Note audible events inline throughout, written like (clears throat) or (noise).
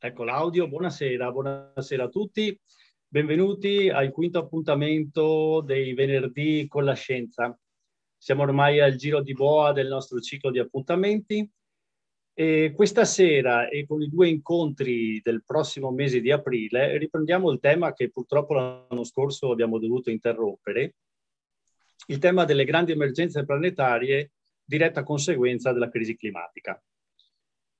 Ecco l'audio, buonasera, buonasera a tutti, benvenuti al quinto appuntamento dei venerdì con la scienza. Siamo ormai al giro di boa del nostro ciclo di appuntamenti e questa sera e con i due incontri del prossimo mese di aprile riprendiamo il tema che purtroppo l'anno scorso abbiamo dovuto interrompere, il tema delle grandi emergenze planetarie diretta conseguenza della crisi climatica.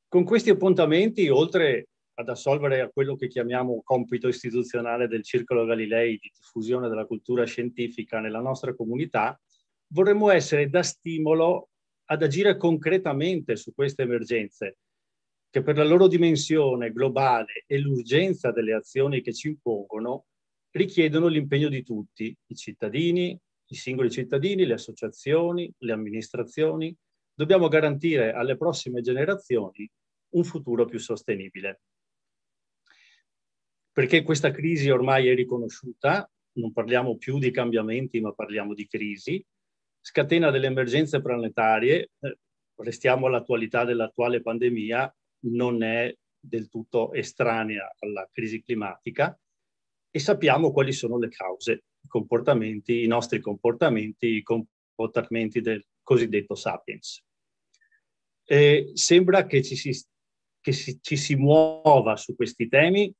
Con questi appuntamenti, oltre ad assolvere a quello che chiamiamo compito istituzionale del Circolo Galilei di diffusione della cultura scientifica nella nostra comunità, vorremmo essere da stimolo ad agire concretamente su queste emergenze, che per la loro dimensione globale e l'urgenza delle azioni che ci impongono richiedono l'impegno di tutti, i cittadini, i singoli cittadini, le associazioni, le amministrazioni. Dobbiamo garantire alle prossime generazioni un futuro più sostenibile perché questa crisi ormai è riconosciuta, non parliamo più di cambiamenti ma parliamo di crisi, scatena delle emergenze planetarie, eh, restiamo all'attualità dell'attuale pandemia, non è del tutto estranea alla crisi climatica e sappiamo quali sono le cause, i comportamenti, i nostri comportamenti, i comportamenti del cosiddetto sapiens. E eh, sembra che, ci si, che si, ci si muova su questi temi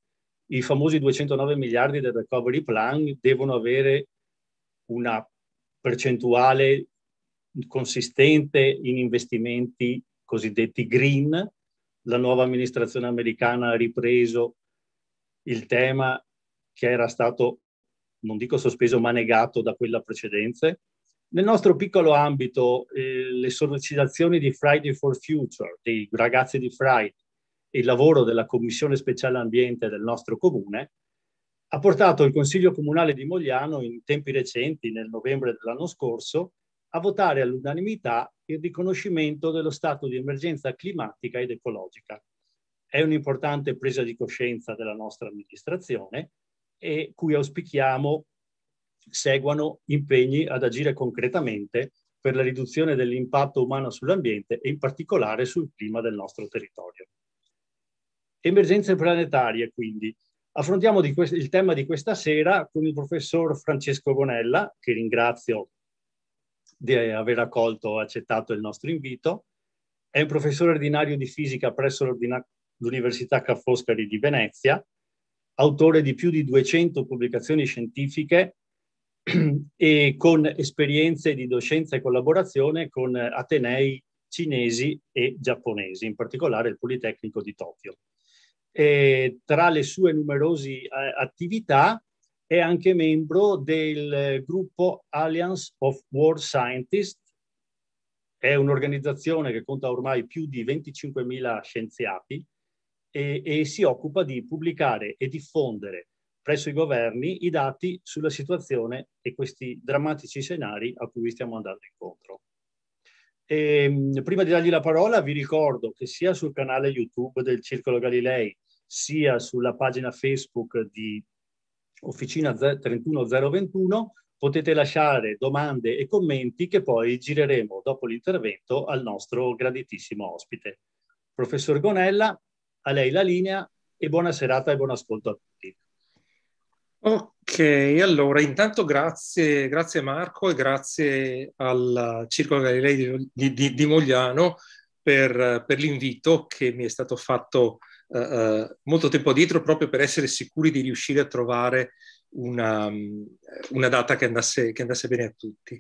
i famosi 209 miliardi del recovery plan devono avere una percentuale consistente in investimenti cosiddetti green. La nuova amministrazione americana ha ripreso il tema che era stato, non dico sospeso, ma negato da quella precedente. Nel nostro piccolo ambito, eh, le sollecitazioni di Friday for Future, dei ragazzi di Friday, il lavoro della Commissione Speciale Ambiente del nostro comune, ha portato il Consiglio Comunale di Mogliano in tempi recenti, nel novembre dell'anno scorso, a votare all'unanimità il riconoscimento dello stato di emergenza climatica ed ecologica. È un'importante presa di coscienza della nostra amministrazione e cui auspichiamo seguano impegni ad agire concretamente per la riduzione dell'impatto umano sull'ambiente e in particolare sul clima del nostro territorio. Emergenze planetarie, quindi. Affrontiamo il tema di questa sera con il professor Francesco Gonella, che ringrazio di eh, aver accolto e accettato il nostro invito. È un professore ordinario di fisica presso l'Università Ca' Foscari di Venezia, autore di più di 200 pubblicazioni scientifiche (clears throat) e con esperienze di docenza e collaborazione con atenei cinesi e giapponesi, in particolare il Politecnico di Tokyo e tra le sue numerose eh, attività è anche membro del eh, gruppo Alliance of World Scientists, è un'organizzazione che conta ormai più di 25.000 scienziati e, e si occupa di pubblicare e diffondere presso i governi i dati sulla situazione e questi drammatici scenari a cui stiamo andando incontro. E, ehm, prima di dargli la parola vi ricordo che sia sul canale YouTube del Circolo Galilei sia sulla pagina Facebook di Officina 31021, potete lasciare domande e commenti che poi gireremo dopo l'intervento al nostro graditissimo ospite. Professor Gonella, a lei la linea e buona serata e buon ascolto a tutti. Ok, allora intanto grazie, grazie Marco e grazie al Circolo Galilei di, di, di Mogliano per, per l'invito che mi è stato fatto eh, eh, molto tempo addietro proprio per essere sicuri di riuscire a trovare una, mm, una data che andasse, che andasse, bene a tutti.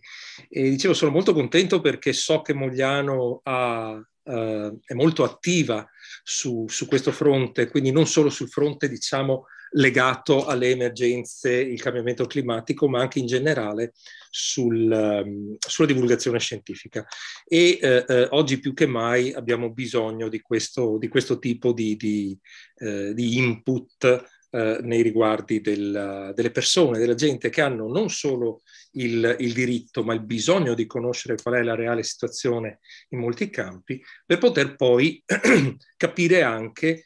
E dicevo, sono molto contento perché so che Mogliano ha, eh, è molto attiva su, su, questo fronte, quindi non solo sul fronte, diciamo, legato alle emergenze, il cambiamento climatico, ma anche in generale sul, ehm, sulla divulgazione scientifica. E eh, eh, oggi più che mai abbiamo bisogno di questo, di questo tipo di, di, eh, di input eh, nei riguardi del, delle persone, della gente che hanno non solo il, il, diritto, ma il bisogno di conoscere qual è la reale situazione in molti campi, per poter poi (clears throat) capire anche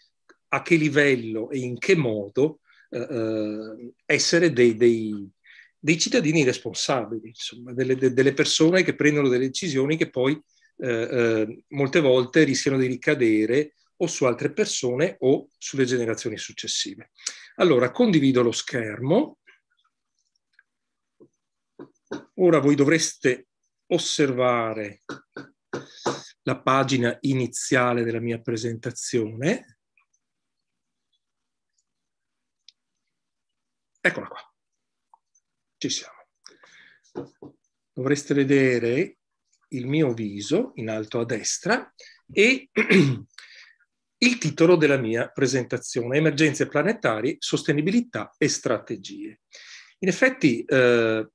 a che livello e in che modo eh, eh, essere dei, dei, dei, cittadini responsabili, insomma, delle, delle, persone che prendono delle decisioni che poi eh, eh, molte volte rischiano di ricadere o su altre persone o sulle generazioni successive. Allora, condivido lo schermo. Ora voi dovreste osservare la pagina iniziale della mia presentazione. Eccola qua. Ci siamo. Dovreste vedere il mio viso in alto a destra e (clears throat) il titolo della mia presentazione, Emergenze planetarie, sostenibilità e strategie. In effetti, eh,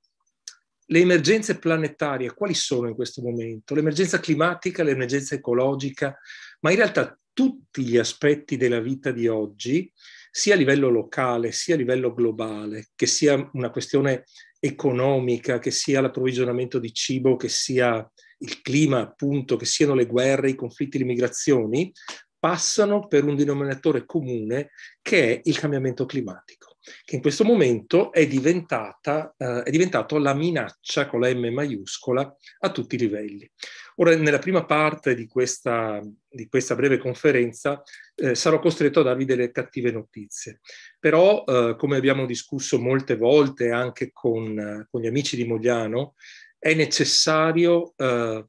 le emergenze planetarie quali sono in questo momento? L'emergenza climatica, l'emergenza ecologica, ma in realtà tutti gli aspetti della vita di oggi sia a livello locale, sia a livello globale, che sia una questione economica, che sia l'approvvigionamento di cibo, che sia il clima, appunto, che siano le guerre, i conflitti, le migrazioni, passano per un denominatore comune che è il cambiamento climatico, che in questo momento è, diventata, eh, è diventato la minaccia con la M maiuscola a tutti i livelli. Ora, nella prima parte di questa, di questa breve conferenza eh, sarò costretto a darvi delle cattive notizie, però eh, come abbiamo discusso molte volte anche con, con gli amici di Mogliano, è necessario eh,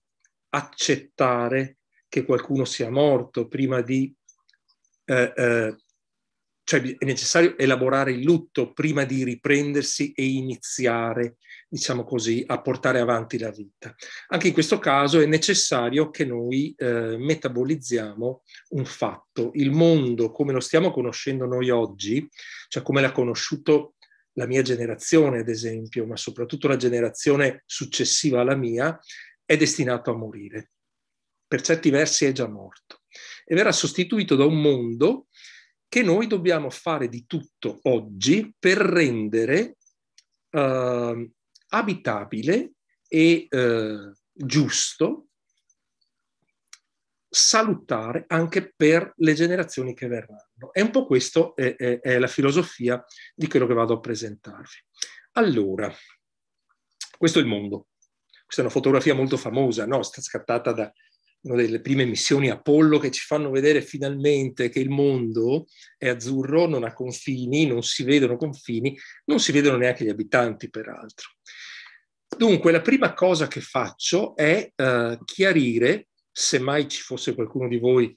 accettare che qualcuno sia morto prima di eh, eh, cioè è necessario elaborare il lutto prima di riprendersi e iniziare, diciamo così, a portare avanti la vita. Anche in questo caso è necessario che noi eh, metabolizziamo un fatto. Il mondo, come lo stiamo conoscendo noi oggi, cioè come l'ha conosciuto la mia generazione, ad esempio, ma soprattutto la generazione successiva alla mia, è destinato a morire. Per certi versi è già morto e verrà sostituito da un mondo che noi dobbiamo fare di tutto oggi per rendere eh, abitabile e eh, giusto, salutare anche per le generazioni che verranno. E un po' questa è, è, è, la filosofia di quello che vado a presentarvi. Allora, questo è il mondo. Questa è una fotografia molto famosa, no? Sta scattata da, una delle prime missioni Apollo che ci fanno vedere finalmente che il mondo è azzurro, non ha confini, non si vedono confini, non si vedono neanche gli abitanti, peraltro. Dunque, la prima cosa che faccio è eh, chiarire, se mai ci fosse qualcuno di voi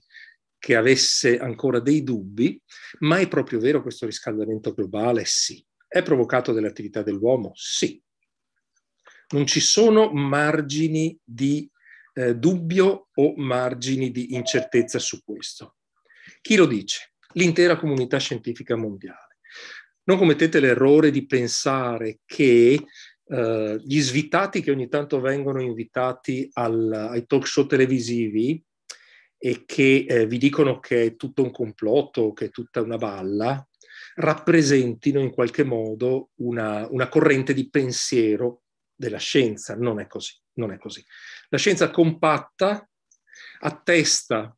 che avesse ancora dei dubbi, ma è proprio vero questo riscaldamento globale? Sì. È provocato dall'attività dell'uomo? Sì. Non ci sono margini di eh, dubbio o margini di incertezza su questo. Chi lo dice? L'intera comunità scientifica mondiale. Non commettete l'errore di pensare che eh, gli svitati che ogni tanto vengono invitati al, ai talk show televisivi e che eh, vi dicono che è tutto un complotto, che è tutta una balla, rappresentino in qualche modo una, una corrente di pensiero della scienza. Non è così non è così. La scienza compatta attesta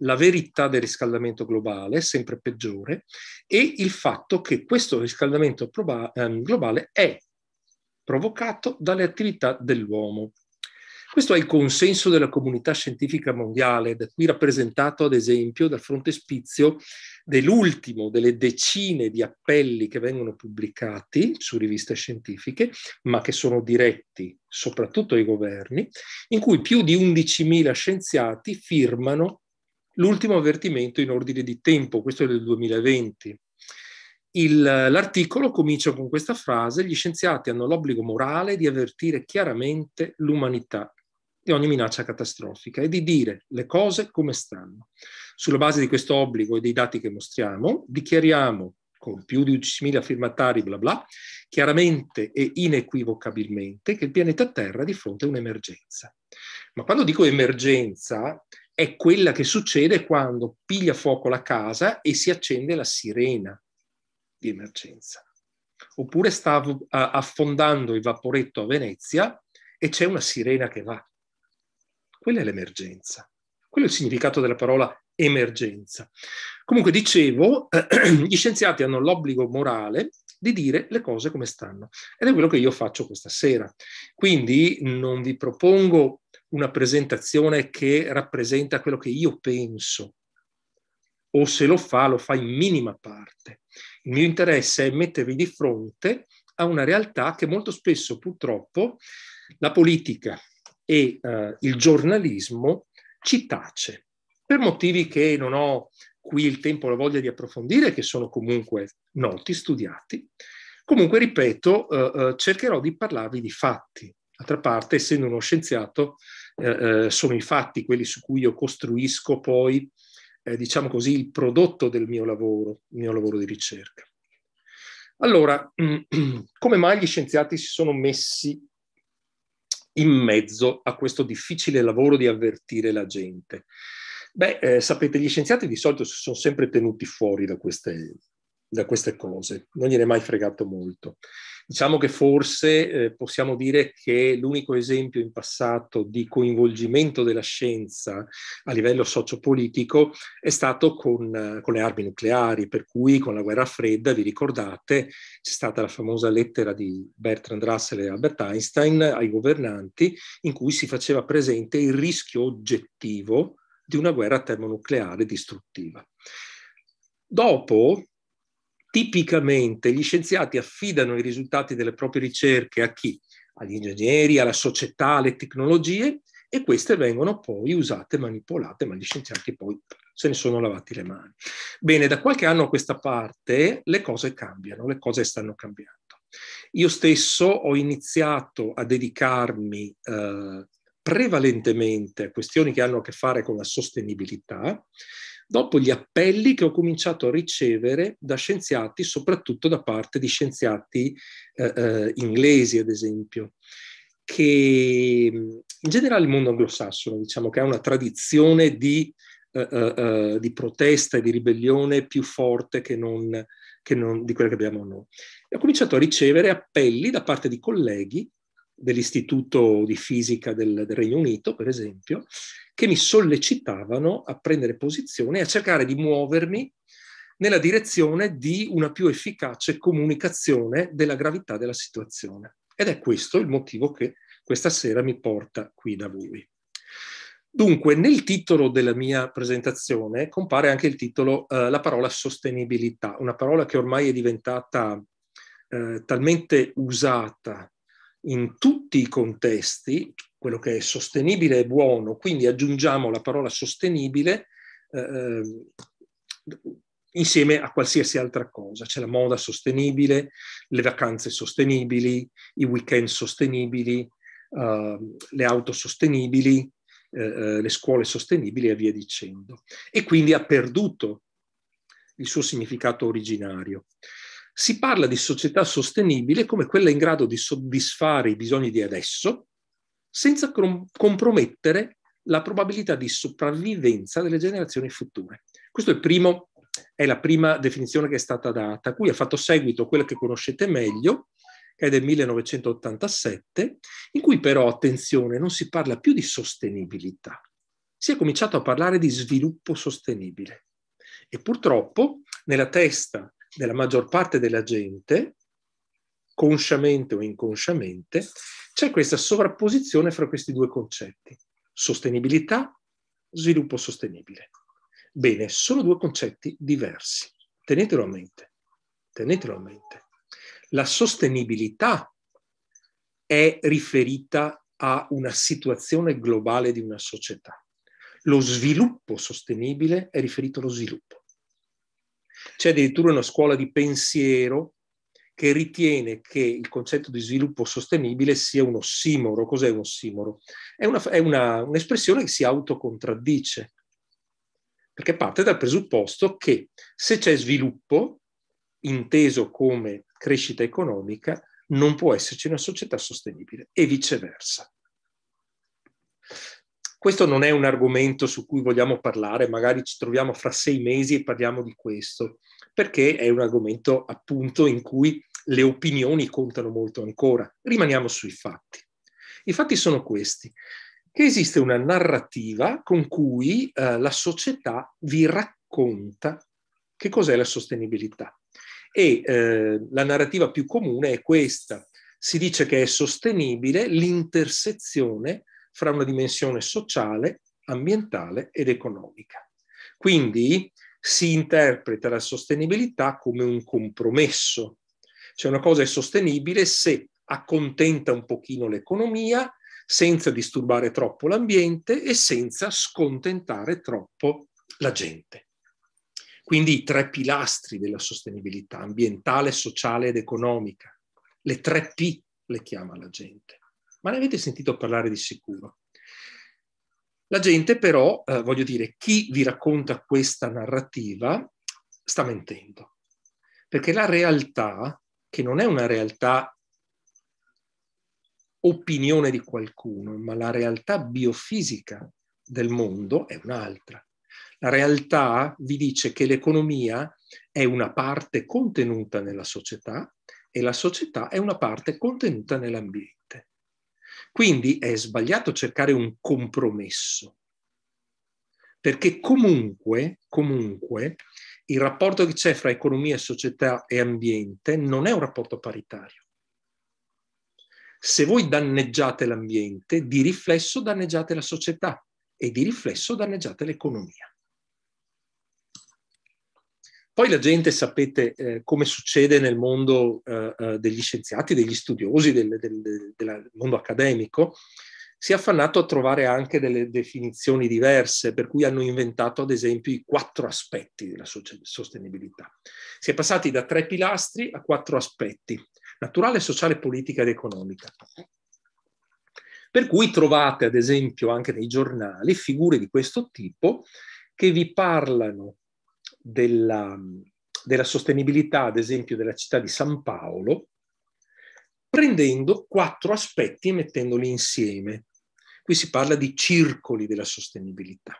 la verità del riscaldamento globale, sempre peggiore, e il fatto che questo riscaldamento ehm, globale è provocato dalle attività dell'uomo. Questo è il consenso della comunità scientifica mondiale, da qui rappresentato ad esempio dal frontespizio dell'ultimo delle decine di appelli che vengono pubblicati su riviste scientifiche, ma che sono diretti soprattutto ai governi, in cui più di 11.000 scienziati firmano l'ultimo avvertimento in ordine di tempo, questo è del 2020. Il, l'articolo comincia con questa frase, gli scienziati hanno l'obbligo morale di avvertire chiaramente l'umanità e ogni minaccia catastrofica e di dire le cose come stanno. Sulla base di questo obbligo e dei dati che mostriamo, dichiariamo con più di 11.000 firmatari, bla bla, chiaramente e inequivocabilmente che il pianeta Terra è di fronte a un'emergenza. Ma quando dico emergenza, è quella che succede quando piglia fuoco la casa e si accende la sirena di emergenza. Oppure sta affondando il vaporetto a Venezia e c'è una sirena che va. Quella è l'emergenza. Quello è il significato della parola emergenza. Comunque, dicevo, (clears throat) gli scienziati hanno l'obbligo morale di dire le cose come stanno. Ed è quello che io faccio questa sera. Quindi non vi propongo una presentazione che rappresenta quello che io penso, o se lo fa, lo fa in minima parte. Il mio interesse è mettervi di fronte a una realtà che molto spesso, purtroppo, la politica, e eh, il giornalismo ci tace per motivi che non ho qui il tempo e la voglia di approfondire, che sono comunque noti, studiati. Comunque, ripeto, eh, eh cercherò di parlarvi di fatti. D'altra parte, essendo uno scienziato, eh, eh, sono i fatti quelli su cui io costruisco poi, eh, diciamo così, il prodotto del mio lavoro, il mio lavoro di ricerca. Allora, (clears throat) come mai gli scienziati si sono messi in mezzo a questo difficile lavoro di avvertire la gente? Beh, eh, sapete, gli scienziati di solito si sono sempre tenuti fuori da queste, da queste cose, non gliene è mai fregato molto. Diciamo che forse eh, possiamo dire che l'unico esempio in passato di coinvolgimento della scienza a livello sociopolitico è stato con, eh, con le armi nucleari, per cui con la guerra fredda, vi ricordate, c'è stata la famosa lettera di Bertrand Russell e Albert Einstein ai governanti in cui si faceva presente il rischio oggettivo di una guerra termonucleare distruttiva. Dopo, tipicamente gli scienziati affidano i risultati delle proprie ricerche a chi? Agli ingegneri, alla società, alle tecnologie e queste vengono poi usate, manipolate, ma gli scienziati poi se ne sono lavati le mani. Bene, da qualche anno a questa parte le cose cambiano, le cose stanno cambiando. Io stesso ho iniziato a dedicarmi eh, prevalentemente a questioni che hanno a che fare con la sostenibilità dopo gli appelli che ho cominciato a ricevere da scienziati, soprattutto da parte di scienziati eh, eh, inglesi, ad esempio, che mm, in generale il mondo anglosassone, diciamo che ha una tradizione di, eh, eh, eh, di protesta e di ribellione più forte che non, che non di quella che abbiamo noi. E ho cominciato a ricevere appelli da parte di colleghi dell'Istituto di Fisica del, del, Regno Unito, per esempio, che mi sollecitavano a prendere posizione e a cercare di muovermi nella direzione di una più efficace comunicazione della gravità della situazione. Ed è questo il motivo che questa sera mi porta qui da voi. Dunque, nel titolo della mia presentazione compare anche il titolo eh, La parola sostenibilità, una parola che ormai è diventata eh, talmente usata in tutti i contesti, quello che è sostenibile è buono, quindi aggiungiamo la parola sostenibile eh, ehm, insieme a qualsiasi altra cosa. C'è la moda sostenibile, le vacanze sostenibili, i weekend sostenibili, eh, le auto sostenibili, eh, eh, le scuole sostenibili e via dicendo. E quindi ha perduto il suo significato originario si parla di società sostenibile come quella in grado di soddisfare i bisogni di adesso senza compromettere la probabilità di sopravvivenza delle generazioni future. Questa è, è, la prima definizione che è stata data, a cui ha fatto seguito quella che conoscete meglio, che è del 1987, in cui però, attenzione, non si parla più di sostenibilità, si è cominciato a parlare di sviluppo sostenibile. E purtroppo nella testa della maggior parte della gente, consciamente o inconsciamente, c'è questa sovrapposizione fra questi due concetti, sostenibilità, sviluppo sostenibile. Bene, sono due concetti diversi, tenetelo a mente, tenetelo a mente. La sostenibilità è riferita a una situazione globale di una società. Lo sviluppo sostenibile è riferito allo sviluppo. C'è addirittura una scuola di pensiero che ritiene che il concetto di sviluppo sostenibile sia un ossimoro. Cos'è un ossimoro? È, una, è una, un'espressione che si autocontraddice, perché parte dal presupposto che se c'è sviluppo, inteso come crescita economica, non può esserci una società sostenibile e viceversa. Questo non è un argomento su cui vogliamo parlare, magari ci troviamo fra sei mesi e parliamo di questo, perché è un argomento appunto in cui le opinioni contano molto ancora. Rimaniamo sui fatti. I fatti sono questi, che esiste una narrativa con cui eh, la società vi racconta che cos'è la sostenibilità. E eh, la narrativa più comune è questa. Si dice che è sostenibile l'intersezione fra una dimensione sociale, ambientale ed economica. Quindi si interpreta la sostenibilità come un compromesso, cioè una cosa è sostenibile se accontenta un pochino l'economia, senza disturbare troppo l'ambiente e senza scontentare troppo la gente. Quindi i tre pilastri della sostenibilità ambientale, sociale ed economica, le tre P le chiama la gente ma ne avete sentito parlare di sicuro. La gente però, eh, voglio dire, chi vi racconta questa narrativa sta mentendo, perché la realtà, che non è una realtà opinione di qualcuno, ma la realtà biofisica del mondo è un'altra. La realtà vi dice che l'economia è una parte contenuta nella società e la società è una parte contenuta nell'ambiente. Quindi è sbagliato cercare un compromesso, perché comunque, comunque il rapporto che c'è fra economia, società e ambiente non è un rapporto paritario. Se voi danneggiate l'ambiente, di riflesso danneggiate la società e di riflesso danneggiate l'economia. Poi la gente, sapete eh, come succede nel mondo eh, eh degli scienziati, degli studiosi, del, del, del, del, mondo accademico, si è affannato a trovare anche delle definizioni diverse, per cui hanno inventato ad esempio i quattro aspetti della sostenibilità. Si è passati da tre pilastri a quattro aspetti, naturale, sociale, politica ed economica. Per cui trovate ad esempio anche nei giornali figure di questo tipo che vi parlano della, della sostenibilità, ad esempio, della città di San Paolo, prendendo quattro aspetti e mettendoli insieme. Qui si parla di circoli della sostenibilità.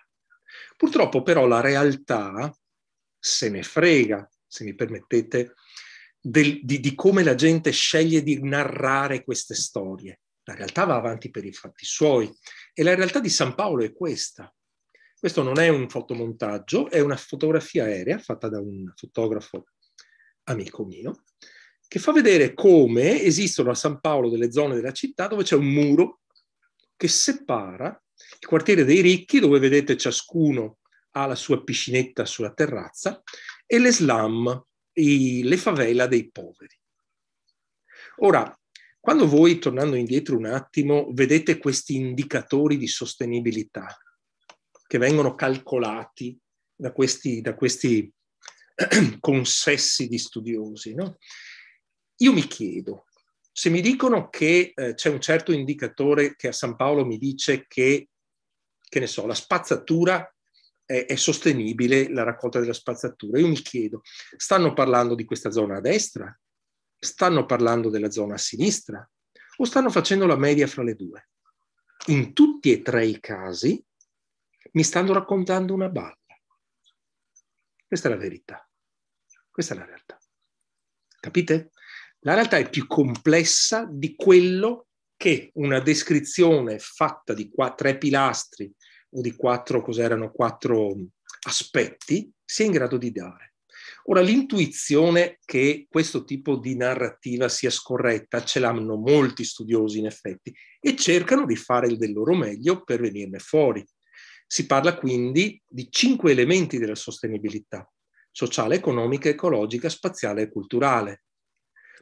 Purtroppo però la realtà se ne frega, se mi permettete, del, di, di, come la gente sceglie di narrare queste storie. La realtà va avanti per i fatti suoi e la realtà di San Paolo è questa. Questo non è un fotomontaggio, è una fotografia aerea fatta da un fotografo amico mio, che fa vedere come esistono a San Paolo delle zone della città dove c'è un muro che separa il quartiere dei ricchi, dove vedete ciascuno ha la sua piscinetta sulla terrazza, e le slam, i, le favela dei poveri. Ora, quando voi, tornando indietro un attimo, vedete questi indicatori di sostenibilità, che vengono calcolati da questi, da questi (clears throat) consessi di studiosi. No? Io mi chiedo, se mi dicono che eh, c'è un certo indicatore che a San Paolo mi dice che, che ne so, la spazzatura è, è sostenibile, la raccolta della spazzatura, io mi chiedo, stanno parlando di questa zona a destra? Stanno parlando della zona a sinistra? O stanno facendo la media fra le due? In tutti e tre i casi mi stanno raccontando una balla. Questa è la verità, questa è la realtà. Capite? La realtà è più complessa di quello che una descrizione fatta di qua, tre pilastri o di quattro, cos'erano, quattro aspetti, sia in grado di dare. Ora, l'intuizione che questo tipo di narrativa sia scorretta ce l'hanno molti studiosi, in effetti, e cercano di fare del loro meglio per venirne fuori. Si parla quindi di cinque elementi della sostenibilità, sociale, economica, ecologica, spaziale e culturale.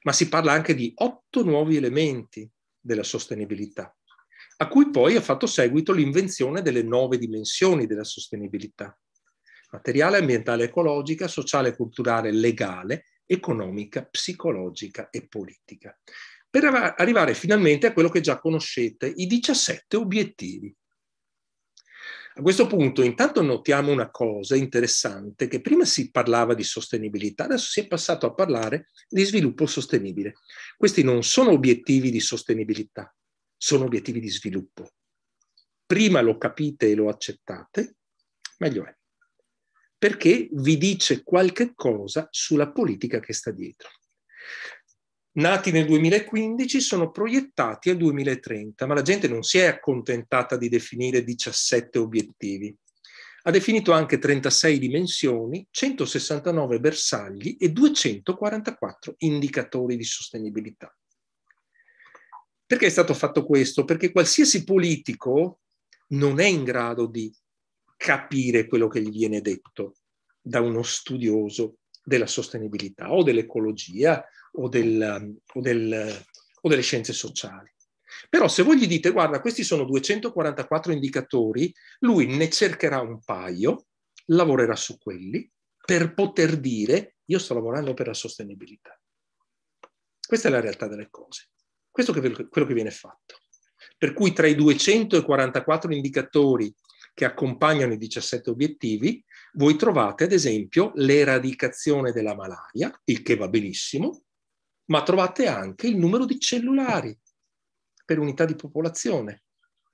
Ma si parla anche di otto nuovi elementi della sostenibilità, a cui poi ha fatto seguito l'invenzione delle nove dimensioni della sostenibilità. Materiale, ambientale, ecologica, sociale, culturale, legale, economica, psicologica e politica. Per arrivare finalmente a quello che già conoscete, i 17 obiettivi a questo punto intanto notiamo una cosa interessante, che prima si parlava di sostenibilità, adesso si è passato a parlare di sviluppo sostenibile. Questi non sono obiettivi di sostenibilità, sono obiettivi di sviluppo. Prima lo capite e lo accettate, meglio è, perché vi dice qualche cosa sulla politica che sta dietro nati nel 2015 sono proiettati al 2030, ma la gente non si è accontentata di definire 17 obiettivi. Ha definito anche 36 dimensioni, 169 bersagli e 244 indicatori di sostenibilità. Perché è stato fatto questo? Perché qualsiasi politico non è in grado di capire quello che gli viene detto da uno studioso della sostenibilità o dell'ecologia o, del, o, del, o delle scienze sociali. Però se voi gli dite, guarda, questi sono 244 indicatori, lui ne cercherà un paio, lavorerà su quelli, per poter dire, io sto lavorando per la sostenibilità. Questa è la realtà delle cose. Questo è quello che viene fatto. Per cui tra i 244 indicatori che accompagnano i 17 obiettivi, voi trovate ad esempio l'eradicazione della malaria, il che va benissimo, ma trovate anche il numero di cellulari per unità di popolazione.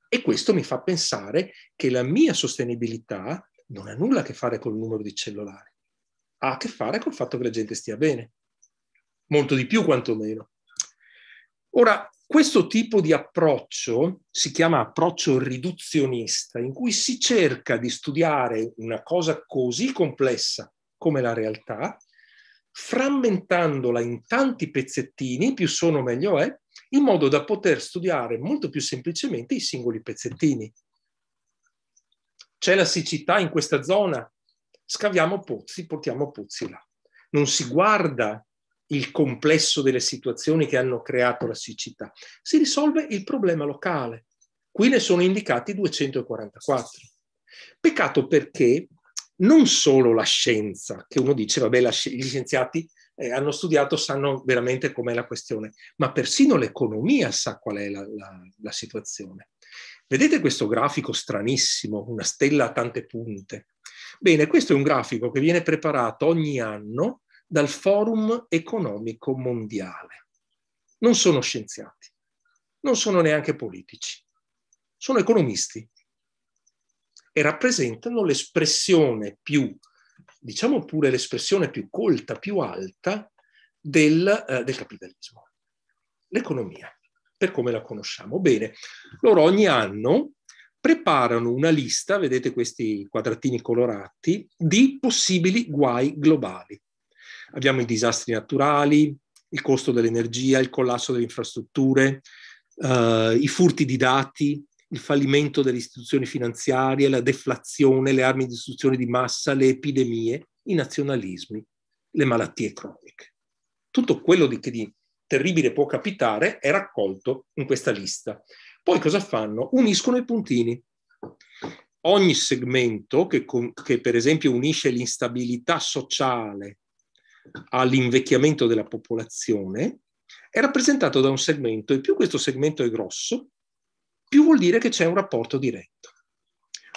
E questo mi fa pensare che la mia sostenibilità non ha nulla a che fare con il numero di cellulari, ha a che fare col fatto che la gente stia bene, molto di più quantomeno. Ora, questo tipo di approccio si chiama approccio riduzionista, in cui si cerca di studiare una cosa così complessa come la realtà frammentandola in tanti pezzettini, più sono meglio è, in modo da poter studiare molto più semplicemente i singoli pezzettini. C'è la siccità in questa zona, scaviamo pozzi, portiamo pozzi là. Non si guarda il complesso delle situazioni che hanno creato la siccità, si risolve il problema locale. Qui ne sono indicati 244. Peccato perché non solo la scienza, che uno dice, vabbè, la, gli scienziati eh, hanno studiato, sanno veramente com'è la questione, ma persino l'economia sa qual è la, la, la situazione. Vedete questo grafico stranissimo, una stella a tante punte? Bene, questo è un grafico che viene preparato ogni anno dal Forum economico mondiale. Non sono scienziati, non sono neanche politici, sono economisti e rappresentano l'espressione più, diciamo pure l'espressione più colta, più alta del, eh, del capitalismo. L'economia, per come la conosciamo. Bene, loro ogni anno preparano una lista, vedete questi quadratini colorati, di possibili guai globali. Abbiamo i disastri naturali, il costo dell'energia, il collasso delle infrastrutture, eh, i furti di dati, il fallimento delle istituzioni finanziarie, la deflazione, le armi di distruzione di massa, le epidemie, i nazionalismi, le malattie croniche. Tutto quello di, che di terribile può capitare è raccolto in questa lista. Poi cosa fanno? Uniscono i puntini. Ogni segmento che, che per esempio unisce l'instabilità sociale all'invecchiamento della popolazione è rappresentato da un segmento e più questo segmento è grosso, più vuol dire che c'è un rapporto diretto.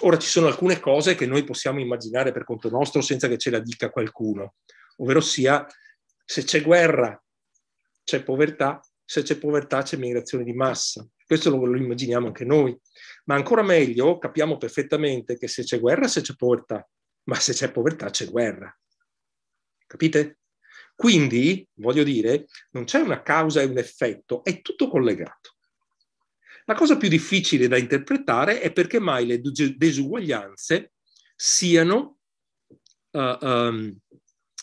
Ora ci sono alcune cose che noi possiamo immaginare per conto nostro senza che ce la dica qualcuno, ovvero sia se c'è guerra c'è povertà, se c'è povertà c'è migrazione di massa. Questo lo, lo immaginiamo anche noi, ma ancora meglio capiamo perfettamente che se c'è guerra se c'è povertà, ma se c'è povertà c'è guerra. Capite? Quindi, voglio dire, non c'è una causa e un effetto, è tutto collegato. La cosa più difficile da interpretare è perché mai le disuguaglianze siano uh, um,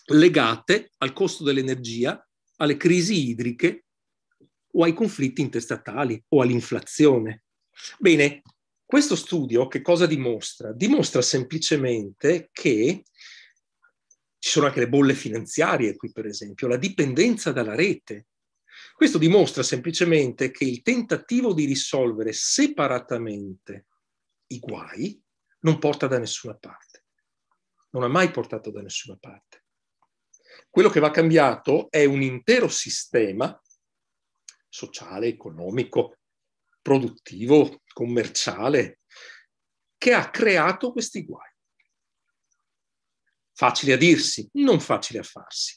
legate al costo dell'energia, alle crisi idriche o ai conflitti interstatali o all'inflazione. Bene, questo studio che cosa dimostra? Dimostra semplicemente che ci sono anche le bolle finanziarie qui, per esempio, la dipendenza dalla rete questo dimostra semplicemente che il tentativo di risolvere separatamente i guai non porta da nessuna parte, non ha mai portato da nessuna parte. Quello che va cambiato è un intero sistema sociale, economico, produttivo, commerciale, che ha creato questi guai. Facile a dirsi, non facile a farsi,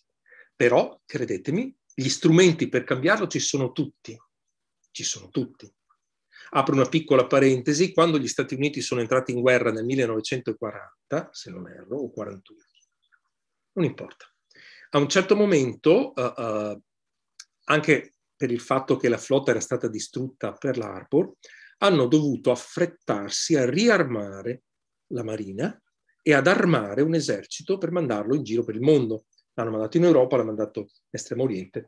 però credetemi, gli strumenti per cambiarlo ci sono tutti, ci sono tutti. Apro una piccola parentesi, quando gli Stati Uniti sono entrati in guerra nel 1940, se non erro, o 41, non importa. A un certo momento, uh, uh, anche per il fatto che la flotta era stata distrutta per l'Arbor, hanno dovuto affrettarsi a riarmare la marina e ad armare un esercito per mandarlo in giro per il mondo l'hanno mandato in Europa, l'hanno mandato in Estremo Oriente.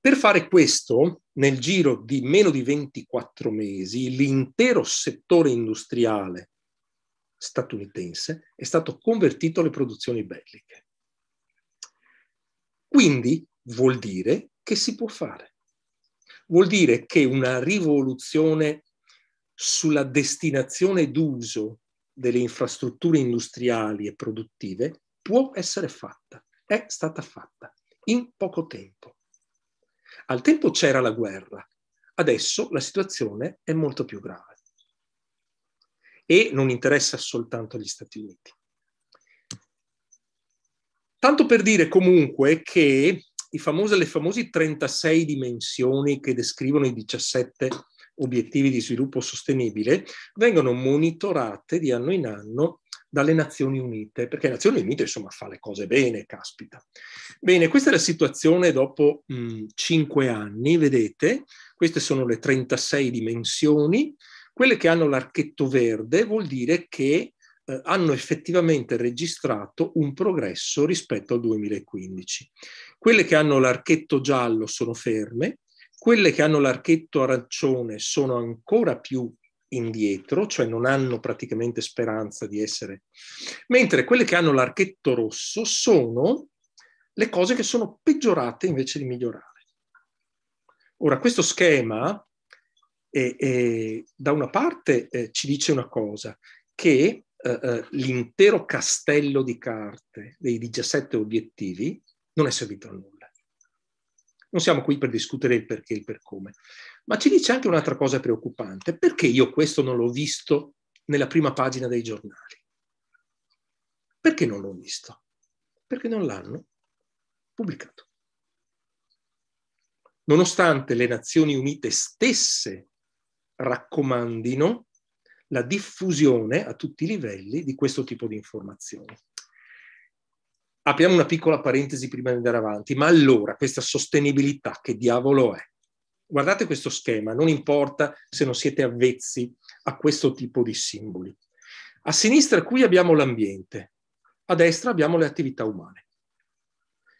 Per fare questo, nel giro di meno di 24 mesi, l'intero settore industriale statunitense è stato convertito alle produzioni belliche. Quindi vuol dire che si può fare. Vuol dire che una rivoluzione sulla destinazione d'uso delle infrastrutture industriali e produttive può essere fatta, è stata fatta in poco tempo. Al tempo c'era la guerra, adesso la situazione è molto più grave e non interessa soltanto gli Stati Uniti. Tanto per dire comunque che famosi, le famose 36 dimensioni che descrivono i 17 obiettivi di sviluppo sostenibile, vengono monitorate di anno in anno dalle Nazioni Unite, perché le Nazioni Unite insomma fa le cose bene, caspita. Bene, questa è la situazione dopo mh, 5 anni, vedete, queste sono le 36 dimensioni, quelle che hanno l'archetto verde vuol dire che eh, hanno effettivamente registrato un progresso rispetto al 2015. Quelle che hanno l'archetto giallo sono ferme, quelle che hanno l'archetto arancione sono ancora più indietro, cioè non hanno praticamente speranza di essere, mentre quelle che hanno l'archetto rosso sono le cose che sono peggiorate invece di migliorare. Ora, questo schema eh, eh, da una parte eh, ci dice una cosa, che eh, eh, l'intero castello di carte dei 17 obiettivi non è servito a nulla. Non siamo qui per discutere il perché e il per come. Ma ci dice anche un'altra cosa preoccupante. Perché io questo non l'ho visto nella prima pagina dei giornali? Perché non l'ho visto? Perché non l'hanno pubblicato. Nonostante le Nazioni Unite stesse raccomandino la diffusione a tutti i livelli di questo tipo di informazioni apriamo una piccola parentesi prima di andare avanti, ma allora questa sostenibilità che diavolo è? Guardate questo schema, non importa se non siete avvezzi a questo tipo di simboli. A sinistra qui abbiamo l'ambiente, a destra abbiamo le attività umane.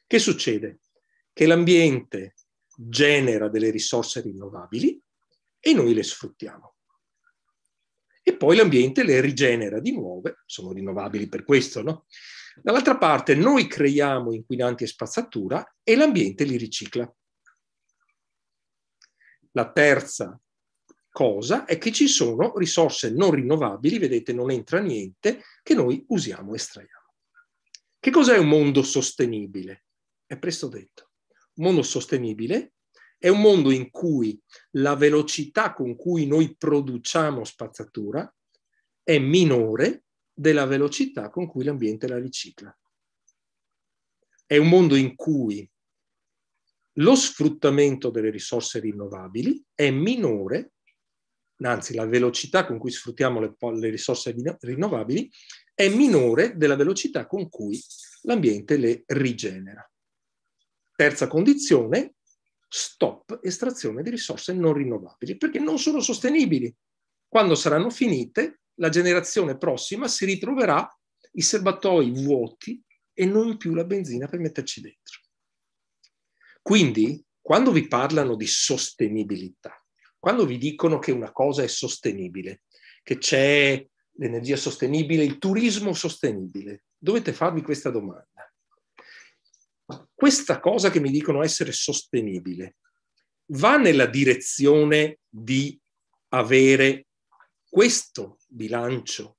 Che succede? Che l'ambiente genera delle risorse rinnovabili e noi le sfruttiamo. E poi l'ambiente le rigenera di nuove, sono rinnovabili per questo, no? Dall'altra parte noi creiamo inquinanti e spazzatura e l'ambiente li ricicla. La terza cosa è che ci sono risorse non rinnovabili, vedete non entra niente, che noi usiamo e estraiamo. Che cos'è un mondo sostenibile? È presto detto. Un mondo sostenibile è un mondo in cui la velocità con cui noi produciamo spazzatura è minore della velocità con cui l'ambiente la ricicla. È un mondo in cui lo sfruttamento delle risorse rinnovabili è minore, anzi la velocità con cui sfruttiamo le, le risorse rinnovabili è minore della velocità con cui l'ambiente le rigenera. Terza condizione, stop estrazione di risorse non rinnovabili, perché non sono sostenibili. Quando saranno finite, la generazione prossima si ritroverà i serbatoi vuoti e non più la benzina per metterci dentro. Quindi, quando vi parlano di sostenibilità, quando vi dicono che una cosa è sostenibile, che c'è l'energia sostenibile, il turismo sostenibile, dovete farvi questa domanda. Questa cosa che mi dicono essere sostenibile va nella direzione di avere questo bilancio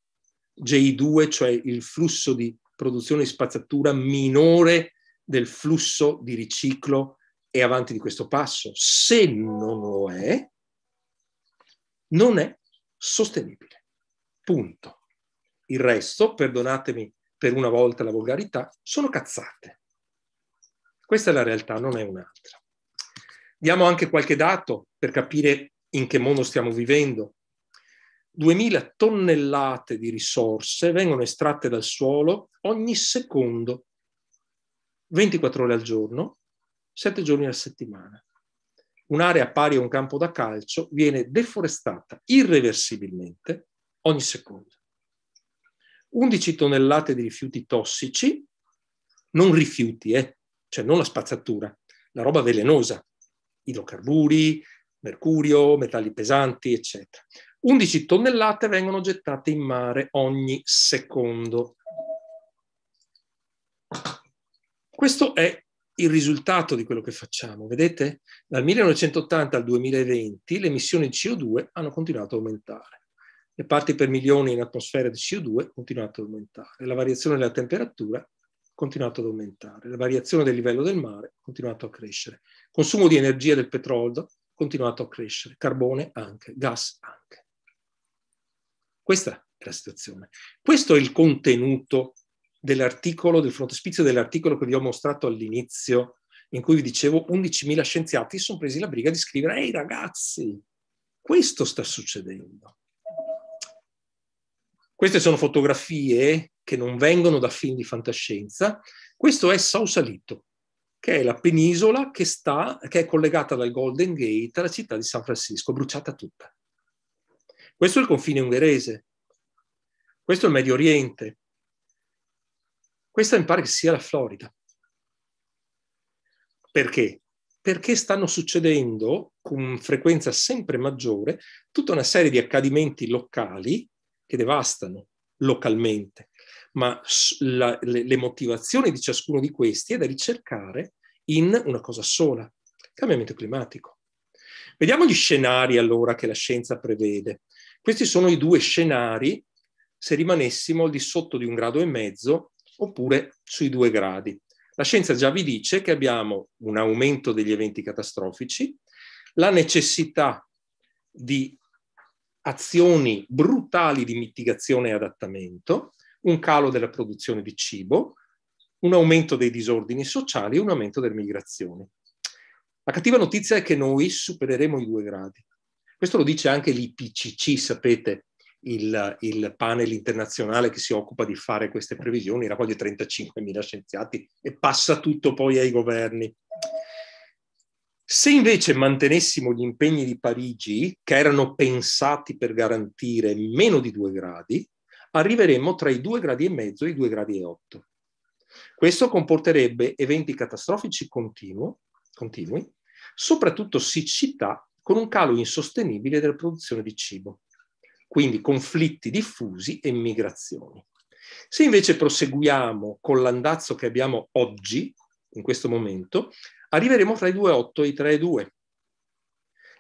J2, cioè il flusso di produzione di spazzatura minore del flusso di riciclo, è avanti di questo passo. Se non lo è, non è sostenibile. Punto. Il resto, perdonatemi per una volta la volgarità, sono cazzate. Questa è la realtà, non è un'altra. Diamo anche qualche dato per capire in che mondo stiamo vivendo. 2000 tonnellate di risorse vengono estratte dal suolo ogni secondo, 24 ore al giorno, 7 giorni alla settimana. Un'area pari a un campo da calcio viene deforestata irreversibilmente ogni secondo. 11 tonnellate di rifiuti tossici, non rifiuti, eh, cioè non la spazzatura, la roba velenosa, idrocarburi, mercurio, metalli pesanti, eccetera. 11 tonnellate vengono gettate in mare ogni secondo. Questo è il risultato di quello che facciamo. Vedete? Dal 1980 al 2020 le emissioni di CO2 hanno continuato a aumentare. Le parti per milione in atmosfera di CO2 hanno continuato ad aumentare. La variazione della temperatura ha continuato ad aumentare. La variazione del livello del mare ha continuato a crescere. Consumo di energia del petrolio ha continuato a crescere. Carbone anche, gas anche. Questa è la situazione. Questo è il contenuto dell'articolo, del frontespizio dell'articolo che vi ho mostrato all'inizio, in cui vi dicevo 11.000 scienziati si sono presi la briga di scrivere «Ehi ragazzi, questo sta succedendo». Queste sono fotografie che non vengono da film di fantascienza. Questo è Sausalito, che è la penisola che, sta, che è collegata dal Golden Gate alla città di San Francisco, bruciata tutta. Questo è il confine ungherese, questo è il Medio Oriente, questa mi pare che sia la Florida. Perché? Perché stanno succedendo con frequenza sempre maggiore tutta una serie di accadimenti locali che devastano localmente, ma la, le, le motivazioni di ciascuno di questi è da ricercare in una cosa sola, cambiamento climatico. Vediamo gli scenari allora che la scienza prevede. Questi sono i due scenari se rimanessimo al di sotto di un grado e mezzo oppure sui due gradi. La scienza già vi dice che abbiamo un aumento degli eventi catastrofici, la necessità di azioni brutali di mitigazione e adattamento, un calo della produzione di cibo, un aumento dei disordini sociali e un aumento delle migrazioni. La cattiva notizia è che noi supereremo i due gradi. Questo lo dice anche l'IPCC, sapete, il, il, panel internazionale che si occupa di fare queste previsioni, raccoglie 35.000 scienziati e passa tutto poi ai governi. Se invece mantenessimo gli impegni di Parigi, che erano pensati per garantire meno di due gradi, arriveremmo tra i due gradi e mezzo e i due gradi e otto. Questo comporterebbe eventi catastrofici continui, continui soprattutto siccità con un calo insostenibile della produzione di cibo, quindi conflitti diffusi e migrazioni. Se invece proseguiamo con l'andazzo che abbiamo oggi, in questo momento, arriveremo tra i 2,8 e i 3,2,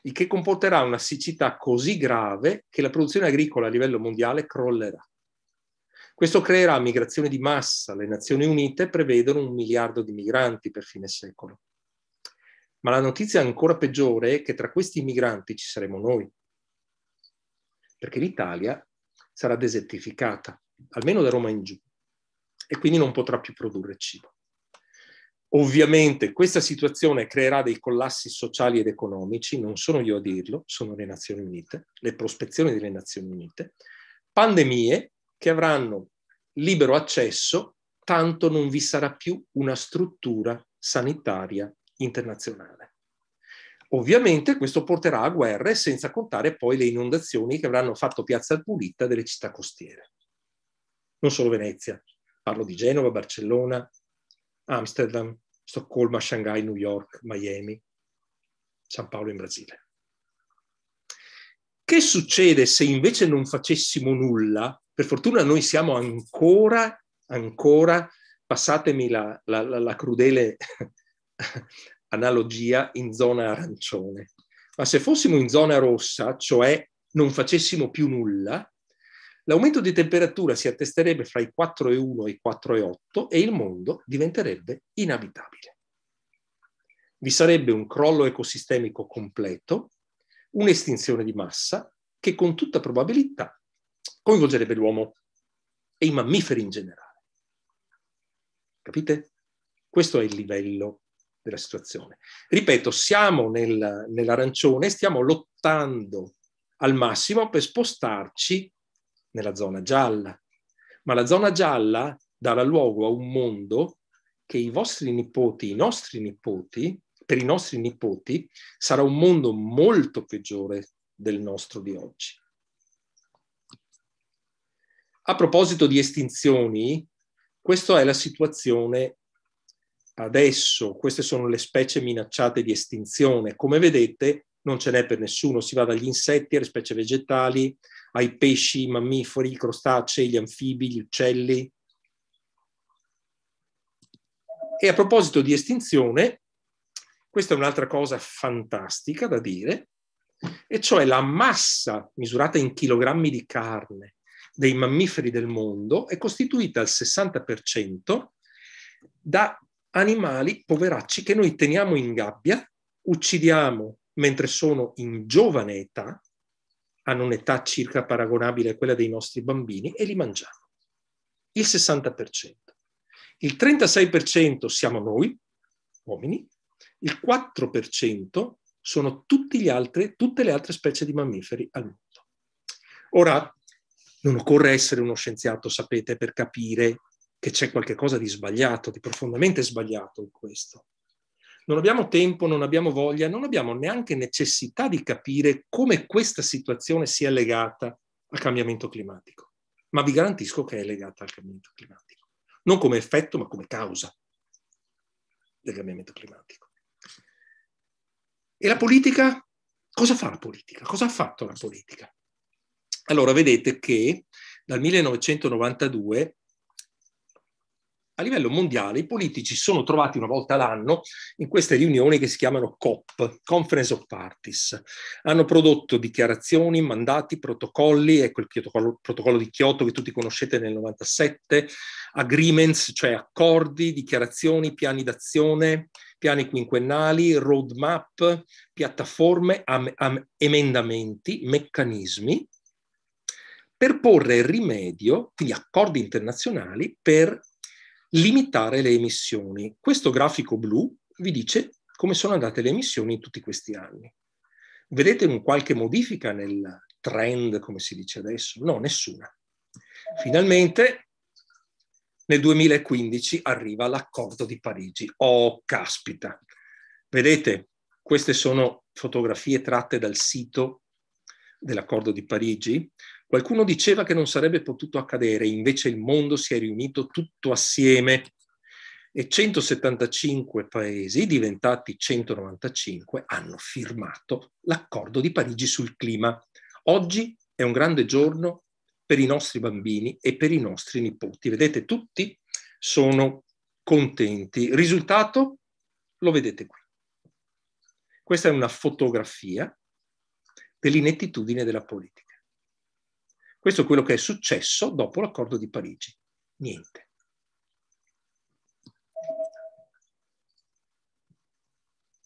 il che comporterà una siccità così grave che la produzione agricola a livello mondiale crollerà. Questo creerà migrazioni di massa. Le Nazioni Unite prevedono un miliardo di migranti per fine secolo. Ma la notizia ancora peggiore è che tra questi migranti ci saremo noi, perché l'Italia sarà desertificata, almeno da Roma in giù, e quindi non potrà più produrre cibo. Ovviamente questa situazione creerà dei collassi sociali ed economici, non sono io a dirlo, sono le Nazioni Unite, le prospezioni delle Nazioni Unite, pandemie che avranno libero accesso tanto non vi sarà più una struttura sanitaria internazionale. Ovviamente questo porterà a guerre senza contare poi le inondazioni che avranno fatto piazza pulita delle città costiere. Non solo Venezia, parlo di Genova, Barcellona, Amsterdam, Stoccolma, Shanghai, New York, Miami, San Paolo in Brasile. Che succede se invece non facessimo nulla? Per fortuna noi siamo ancora, ancora, passatemi la, la, la, la crudele (laughs) analogia in zona arancione. Ma se fossimo in zona rossa, cioè non facessimo più nulla, l'aumento di temperatura si attesterebbe fra i 4,1 e i 4,8 e il mondo diventerebbe inabitabile. Vi sarebbe un crollo ecosistemico completo, un'estinzione di massa che con tutta probabilità coinvolgerebbe l'uomo e i mammiferi in generale. Capite? Questo è il livello della situazione. Ripeto, siamo nel, nell'arancione, stiamo lottando al massimo per spostarci nella zona gialla, ma la zona gialla darà luogo a un mondo che i vostri nipoti, i nostri nipoti, per i nostri nipoti, sarà un mondo molto peggiore del nostro di oggi. A proposito di estinzioni, questa è la situazione adesso queste sono le specie minacciate di estinzione. Come vedete, non ce n'è per nessuno, si va dagli insetti alle specie vegetali, ai pesci, i mammiferi, i crostacei, gli anfibi, gli uccelli. E a proposito di estinzione, questa è un'altra cosa fantastica da dire, e cioè la massa misurata in chilogrammi di carne dei mammiferi del mondo è costituita al 60% da animali poveracci che noi teniamo in gabbia, uccidiamo mentre sono in giovane età, hanno un'età circa paragonabile a quella dei nostri bambini, e li mangiamo. Il 60%. Il 36% siamo noi, uomini, il 4% sono altri, tutte le altre specie di mammiferi al mondo. Ora, non occorre essere uno scienziato, sapete, per capire che c'è qualcosa di sbagliato, di profondamente sbagliato in questo. Non abbiamo tempo, non abbiamo voglia, non abbiamo neanche necessità di capire come questa situazione sia legata al cambiamento climatico. Ma vi garantisco che è legata al cambiamento climatico. Non come effetto, ma come causa del cambiamento climatico. E la politica? Cosa fa la politica? Cosa ha fatto la politica? Allora, vedete che dal 1992 a livello mondiale i politici sono trovati una volta l'anno in queste riunioni che si chiamano COP, Conference of Parties. Hanno prodotto dichiarazioni, mandati, protocolli, ecco il protocollo, protocollo di Kyoto che tutti conoscete nel 97, agreements, cioè accordi, dichiarazioni, piani d'azione, piani quinquennali, roadmap, piattaforme, am, am, emendamenti, meccanismi per porre rimedio, quindi accordi internazionali, per limitare le emissioni. Questo grafico blu vi dice come sono andate le emissioni in tutti questi anni. Vedete un qualche modifica nel trend, come si dice adesso? No, nessuna. Finalmente nel 2015 arriva l'accordo di Parigi. Oh, caspita! Vedete, queste sono fotografie tratte dal sito dell'accordo di Parigi. Qualcuno diceva che non sarebbe potuto accadere, invece il mondo si è riunito tutto assieme e 175 paesi, diventati 195, hanno firmato l'accordo di Parigi sul clima. Oggi è un grande giorno per i nostri bambini e per i nostri nipoti. Vedete, tutti sono contenti. Il Risultato? Lo vedete qui. Questa è una fotografia dell'inettitudine della politica. Questo è quello che è successo dopo l'accordo di Parigi. Niente.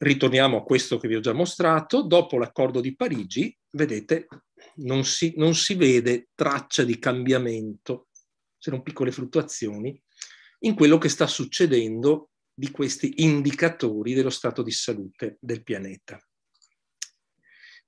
ritorniamo a questo che vi ho già mostrato, dopo l'accordo di Parigi, vedete, non si, non si, vede traccia di cambiamento, se non piccole fluttuazioni, in quello che sta succedendo di questi indicatori dello stato di salute del pianeta.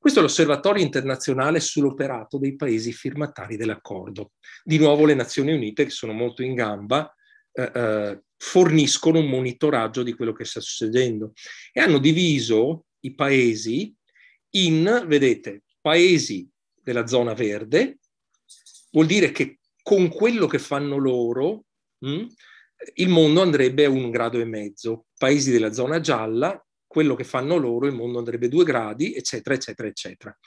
Questo è l'Osservatorio internazionale sull'operato dei paesi firmatari dell'accordo. Di nuovo le Nazioni Unite, che sono molto in gamba, eh, eh, forniscono un monitoraggio di quello che sta succedendo e hanno diviso i paesi in, vedete, paesi della zona verde, vuol dire che con quello che fanno loro mh, hm, il mondo andrebbe a un grado e mezzo, paesi della zona gialla quello che fanno loro, il mondo andrebbe due gradi, eccetera, eccetera, eccetera.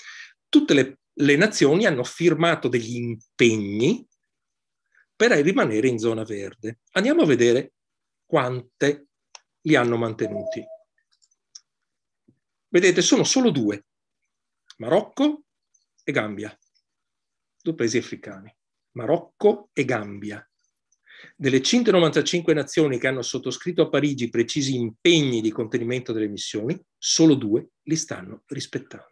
Tutte le, le nazioni hanno firmato degli impegni per rimanere in zona verde. Andiamo a vedere quante li hanno mantenuti. Vedete, sono solo due, Marocco e Gambia, due paesi africani, Marocco e Gambia. Delle 195 nazioni che hanno sottoscritto a Parigi precisi impegni di contenimento delle emissioni, solo due li stanno rispettando.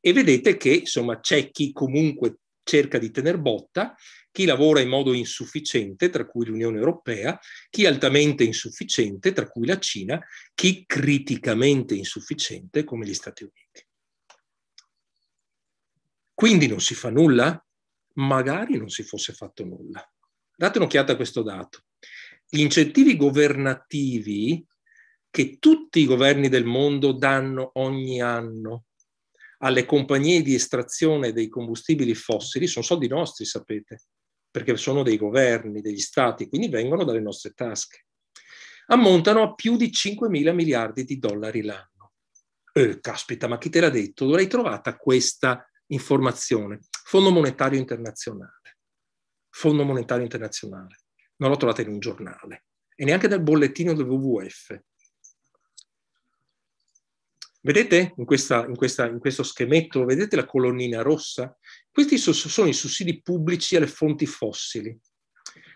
E vedete che insomma, c'è chi comunque cerca di tener botta, chi lavora in modo insufficiente, tra cui l'Unione Europea, chi altamente insufficiente, tra cui la Cina, chi criticamente insufficiente, come gli Stati Uniti. Quindi non si fa nulla? magari non si fosse fatto nulla. Date un'occhiata a questo dato. Gli incentivi governativi che tutti i governi del mondo danno ogni anno alle compagnie di estrazione dei combustibili fossili sono soldi nostri, sapete, perché sono dei governi, degli stati, quindi vengono dalle nostre tasche. Ammontano a più di 5 mila miliardi di dollari l'anno. Eh, caspita, ma chi te l'ha detto? Dovrei trovata questa informazione. Fondo Monetario Internazionale. Fondo Monetario Internazionale. Non l'ho trovata in un giornale e neanche dal bollettino del WWF. Vedete in, questa, in, questa, in questo schemetto, vedete la colonnina rossa? Questi sono, i sussidi pubblici alle fonti fossili.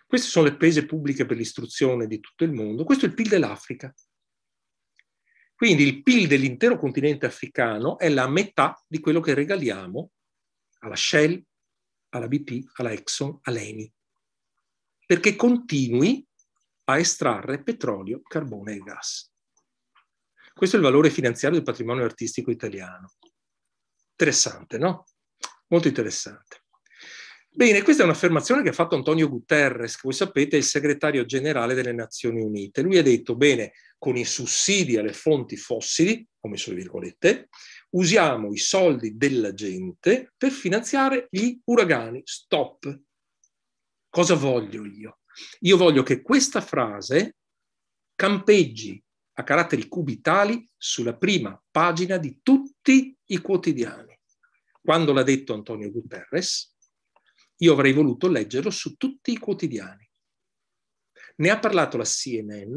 Queste sono le spese pubbliche per l'istruzione di tutto il mondo. Questo è il PIL dell'Africa. Quindi il PIL dell'intero continente africano è la metà di quello che regaliamo alla Shell, alla BP, alla Exxon, all'ENI, perché continui a estrarre petrolio, carbone e gas. Questo è il valore finanziario del patrimonio artistico italiano. Interessante, no? Molto interessante. Bene, questa è un'affermazione che ha fatto Antonio Guterres, che voi sapete è il segretario generale delle Nazioni Unite. Lui ha detto, bene, con i sussidi alle fonti fossili, come sulle virgolette, usiamo i soldi della gente per finanziare gli uragani. Stop. Cosa voglio io? Io voglio che questa frase campeggi a caratteri cubitali sulla prima pagina di tutti i quotidiani. Quando l'ha detto Antonio Guterres, io avrei voluto leggerlo su tutti i quotidiani. Ne ha parlato la CNN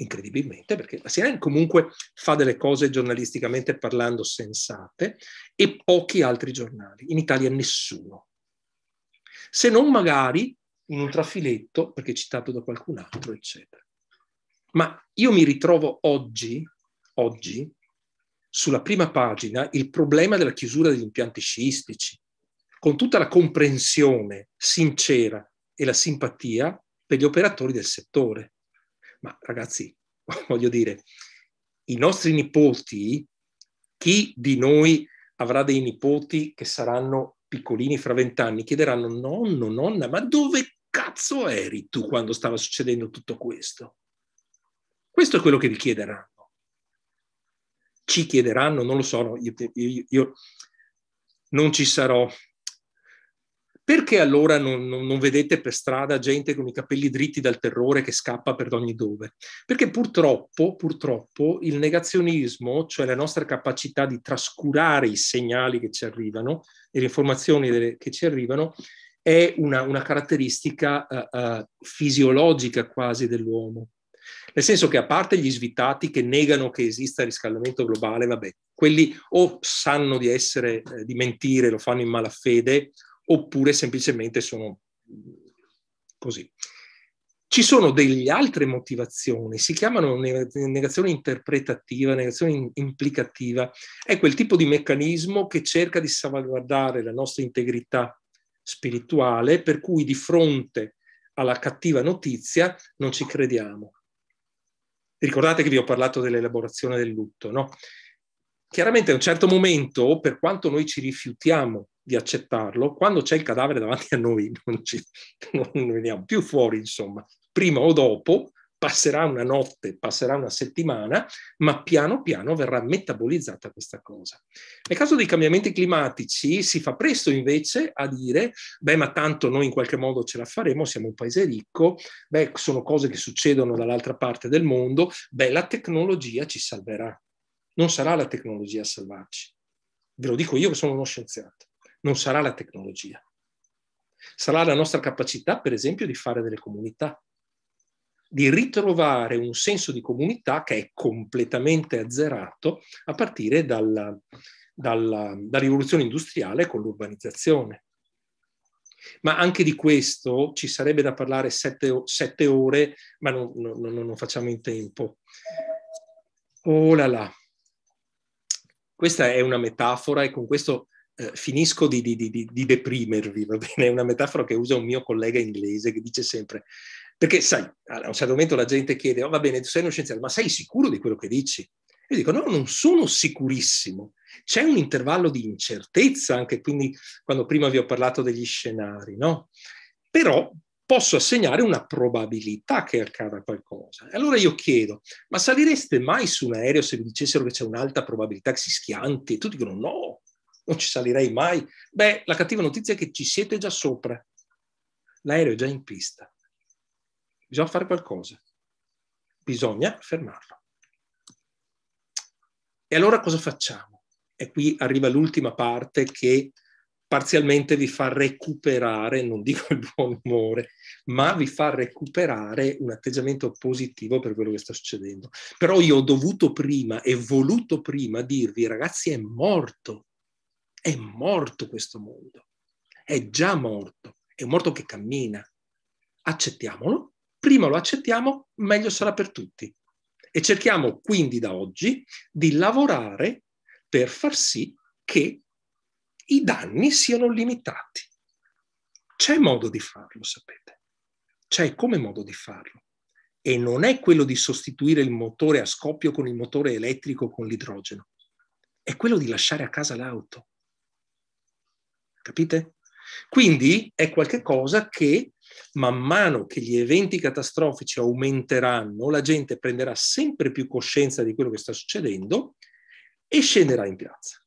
incredibilmente, perché la CNN comunque fa delle cose giornalisticamente parlando sensate e pochi altri giornali, in Italia nessuno. Se non magari in un trafiletto, perché citato da qualcun altro, eccetera. Ma io mi ritrovo oggi, oggi, sulla prima pagina il problema della chiusura degli impianti sciistici, con tutta la comprensione sincera e la simpatia per gli operatori del settore. Ma ragazzi, (laughs) voglio dire, i nostri nipoti, chi di noi avrà dei nipoti che saranno piccolini fra vent'anni, chiederanno nonno, nonna, ma dove cazzo eri tu quando stava succedendo tutto questo? Questo è quello che vi chiederanno. Ci chiederanno, non lo so, io, io, io non ci sarò perché allora non, non, non, vedete per strada gente con i capelli dritti dal terrore che scappa per ogni dove? Perché purtroppo, purtroppo il negazionismo, cioè la nostra capacità di trascurare i segnali che ci arrivano e le informazioni delle, che ci arrivano, è una, una caratteristica uh, uh, fisiologica quasi dell'uomo. Nel senso che a parte gli svitati che negano che esista riscaldamento globale, vabbè, quelli o sanno di essere, eh, di mentire, lo fanno in malafede, oppure semplicemente sono così. Ci sono delle altre motivazioni, si chiamano negazione interpretativa, negazione implicativa, è quel tipo di meccanismo che cerca di salvaguardare la nostra integrità spirituale, per cui di fronte alla cattiva notizia non ci crediamo. Ricordate che vi ho parlato dell'elaborazione del lutto, no? Chiaramente a un certo momento, per quanto noi ci rifiutiamo di accettarlo, quando c'è il cadavere davanti a noi (laughs) non, ci, non veniamo più fuori, insomma, prima o dopo passerà una notte, passerà una settimana, ma piano piano verrà metabolizzata questa cosa. Nel caso dei cambiamenti climatici si fa presto invece a dire, beh, ma tanto noi in qualche modo ce la faremo, siamo un paese ricco, beh, sono cose che succedono dall'altra parte del mondo, beh, la tecnologia ci salverà. Non sarà la tecnologia a salvarci. Ve lo dico io che sono uno scienziato non sarà la tecnologia, sarà la nostra capacità, per esempio, di fare delle comunità, di ritrovare un senso di comunità che è completamente azzerato a partire dalla, dalla, dalla rivoluzione industriale con l'urbanizzazione. Ma anche di questo ci sarebbe da parlare sette, sette ore, ma non, non, non, facciamo in tempo. Oh là là! Questa è una metafora e con questo eh, finisco di, di, di, di, deprimervi, va bene? È una metafora che usa un mio collega inglese che dice sempre, perché sai, a un certo momento la gente chiede, oh, va bene, tu sei uno scienziato, ma sei sicuro di quello che dici? Io dico, no, non sono sicurissimo. C'è un intervallo di incertezza, anche quindi quando prima vi ho parlato degli scenari, no? Però posso assegnare una probabilità che accada qualcosa. E allora io chiedo, ma salireste mai su un aereo se vi dicessero che c'è un'alta probabilità che si schianti? E tutti dicono no non ci salirei mai. Beh, la cattiva notizia è che ci siete già sopra. L'aereo è già in pista. Bisogna fare qualcosa. Bisogna fermarlo. E allora cosa facciamo? E qui arriva l'ultima parte che parzialmente vi fa recuperare, non dico il buon umore, ma vi fa recuperare un atteggiamento positivo per quello che sta succedendo. Però io ho dovuto prima e voluto prima dirvi, ragazzi, è morto è morto questo mondo, è già morto, è un morto che cammina. Accettiamolo, prima lo accettiamo, meglio sarà per tutti. E cerchiamo quindi da oggi di lavorare per far sì che i danni siano limitati. C'è modo di farlo, sapete. C'è come modo di farlo. E non è quello di sostituire il motore a scoppio con il motore elettrico con l'idrogeno. È quello di lasciare a casa l'auto. Capite? Quindi è qualcosa che man mano che gli eventi catastrofici aumenteranno, la gente prenderà sempre più coscienza di quello che sta succedendo e scenderà in piazza.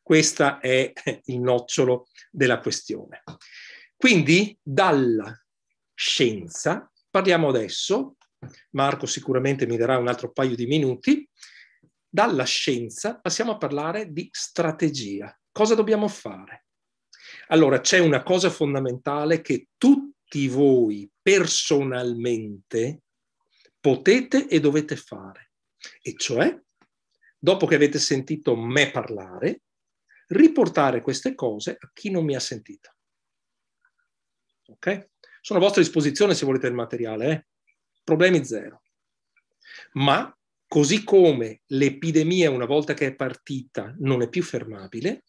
Questo è (laughs) il nocciolo della questione. Quindi dalla scienza parliamo adesso, Marco sicuramente mi darà un altro paio di minuti, dalla scienza passiamo a parlare di strategia. Cosa dobbiamo fare? Allora c'è una cosa fondamentale che tutti voi personalmente potete e dovete fare, e cioè, dopo che avete sentito me parlare, riportare queste cose a chi non mi ha sentito. Ok? Sono a vostra disposizione se volete il materiale, eh? problemi zero. Ma così come l'epidemia, una volta che è partita, non è più fermabile,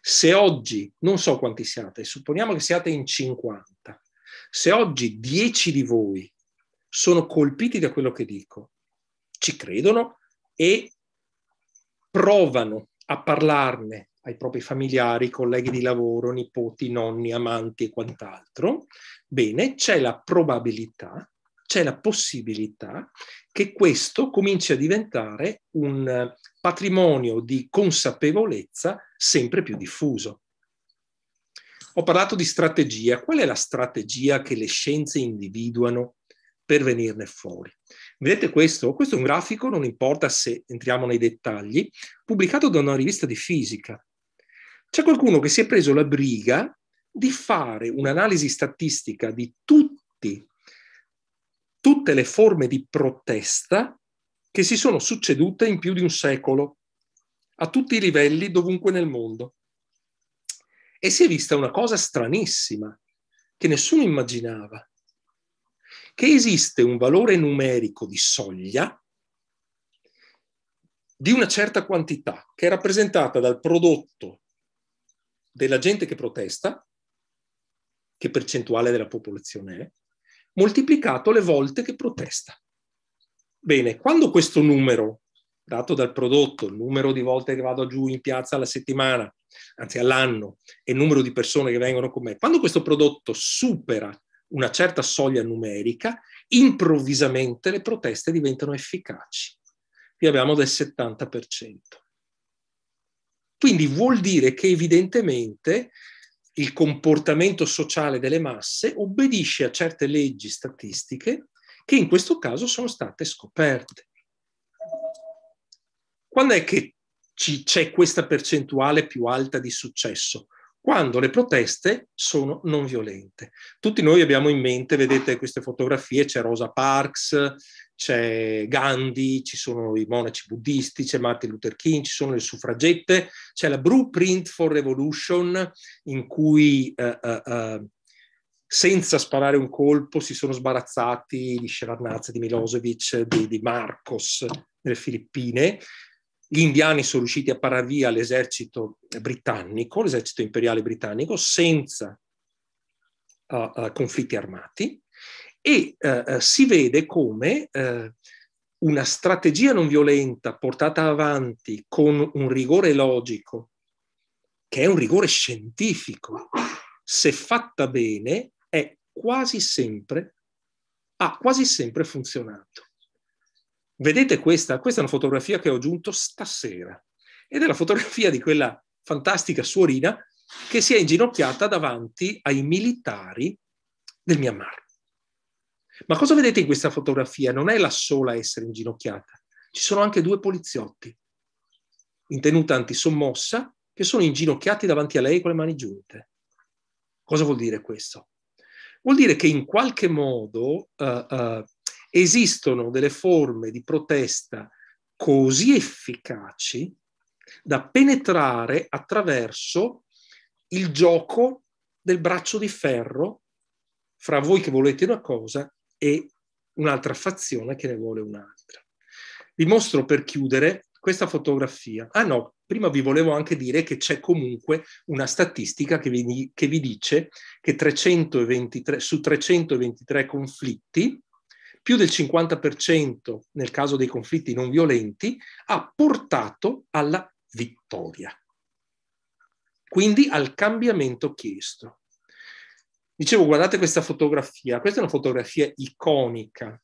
se oggi, non so quanti siate, supponiamo che siate in 50, se oggi 10 di voi sono colpiti da quello che dico, ci credono e provano a parlarne ai propri familiari, colleghi di lavoro, nipoti, nonni, amanti e quant'altro, bene, c'è la probabilità, c'è la possibilità che questo cominci a diventare un, patrimonio di consapevolezza sempre più diffuso. Ho parlato di strategia. Qual è la strategia che le scienze individuano per venirne fuori? Vedete questo? Questo è un grafico, non importa se entriamo nei dettagli, pubblicato da una rivista di fisica. C'è qualcuno che si è preso la briga di fare un'analisi statistica di tutti, tutte le forme di protesta che si sono succedute in più di un secolo, a tutti i livelli, dovunque nel mondo. E si è vista una cosa stranissima, che nessuno immaginava, che esiste un valore numerico di soglia di una certa quantità, che è rappresentata dal prodotto della gente che protesta, che percentuale della popolazione è, moltiplicato le volte che protesta. Bene, quando questo numero dato dal prodotto, il numero di volte che vado giù in piazza alla settimana, anzi all'anno, e il numero di persone che vengono con me, quando questo prodotto supera una certa soglia numerica, improvvisamente le proteste diventano efficaci. Qui abbiamo del 70%. Quindi vuol dire che evidentemente il comportamento sociale delle masse obbedisce a certe leggi statistiche che in questo caso sono state scoperte. Quando è che c'è questa percentuale più alta di successo? Quando le proteste sono non violente. Tutti noi abbiamo in mente, vedete queste fotografie, c'è Rosa Parks, c'è Gandhi, ci sono i monaci buddisti, c'è Martin Luther King, ci sono le suffragette, c'è la Blueprint for Revolution in cui eh, eh, eh senza sparare un colpo, si sono sbarazzati di Shevardnadze, di Milosevic, di, di Marcos nelle Filippine. Gli indiani sono riusciti a parare via l'esercito britannico, l'esercito imperiale britannico, senza uh, uh, conflitti armati e uh, uh si vede come uh, una strategia non violenta portata avanti con un rigore logico, che è un rigore scientifico, se fatta bene, quasi sempre, ha quasi sempre funzionato. Vedete questa? Questa è una fotografia che ho aggiunto stasera ed è la fotografia di quella fantastica suorina che si è inginocchiata davanti ai militari del Myanmar. Ma cosa vedete in questa fotografia? Non è la sola a essere inginocchiata, ci sono anche due poliziotti in tenuta antisommossa che sono inginocchiati davanti a lei con le mani giunte. Cosa vuol dire questo? Vuol dire che in qualche modo uh, uh, esistono delle forme di protesta così efficaci da penetrare attraverso il gioco del braccio di ferro fra voi che volete una cosa e un'altra fazione che ne vuole un'altra. Vi mostro per chiudere questa fotografia. Ah no, prima vi volevo anche dire che c'è comunque una statistica che vi, che vi dice che 323, su 323 conflitti, più del 50% nel caso dei conflitti non violenti, ha portato alla vittoria. Quindi al cambiamento chiesto. Dicevo, guardate questa fotografia, questa è una fotografia iconica.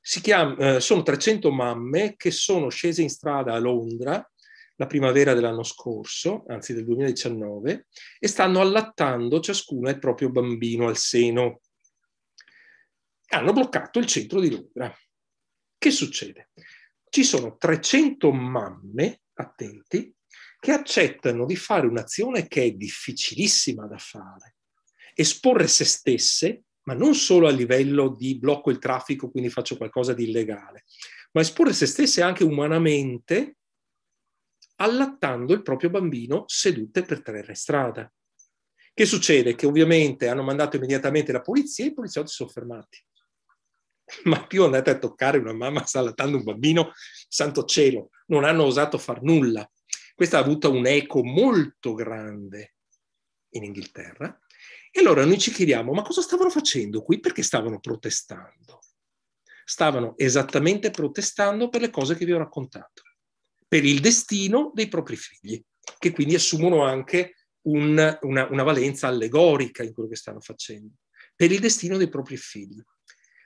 Chiama, eh, sono 300 mamme che sono scese in strada a Londra la primavera dell'anno scorso, anzi del 2019, e stanno allattando ciascuna il proprio bambino al seno. Hanno bloccato il centro di Londra. Che succede? Ci sono 300 mamme, attenti, che accettano di fare un'azione che è difficilissima da fare, esporre se stesse, ma non solo a livello di blocco il traffico, quindi faccio qualcosa di illegale, ma esporre se stesse anche umanamente allattando il proprio bambino sedute per terra e strada. Che succede? Che ovviamente hanno mandato immediatamente la polizia e i poliziotti si sono fermati. (laughs) Ma più andate a toccare una mamma sta allattando un bambino, santo cielo, non hanno osato far nulla. Questa ha avuto un eco molto grande in Inghilterra. E allora noi ci chiediamo, ma cosa stavano facendo qui? Perché stavano protestando? Stavano esattamente protestando per le cose che vi ho raccontato per il destino dei propri figli, che quindi assumono anche un, una, una valenza allegorica in quello che stanno facendo, per il destino dei propri figli.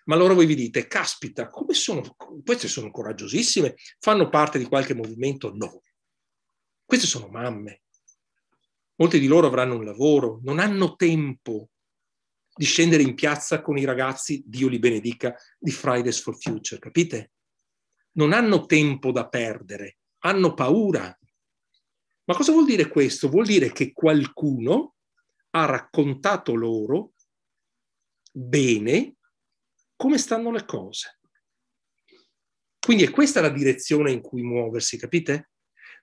Ma allora voi vi dite, caspita, come sono, queste sono coraggiosissime, fanno parte di qualche movimento? No. Queste sono mamme. Molte di loro avranno un lavoro, non hanno tempo di scendere in piazza con i ragazzi, Dio li benedica, di Fridays for Future, capite? Non hanno tempo da perdere hanno paura. Ma cosa vuol dire questo? Vuol dire che qualcuno ha raccontato loro bene come stanno le cose. Quindi è questa la direzione in cui muoversi, capite?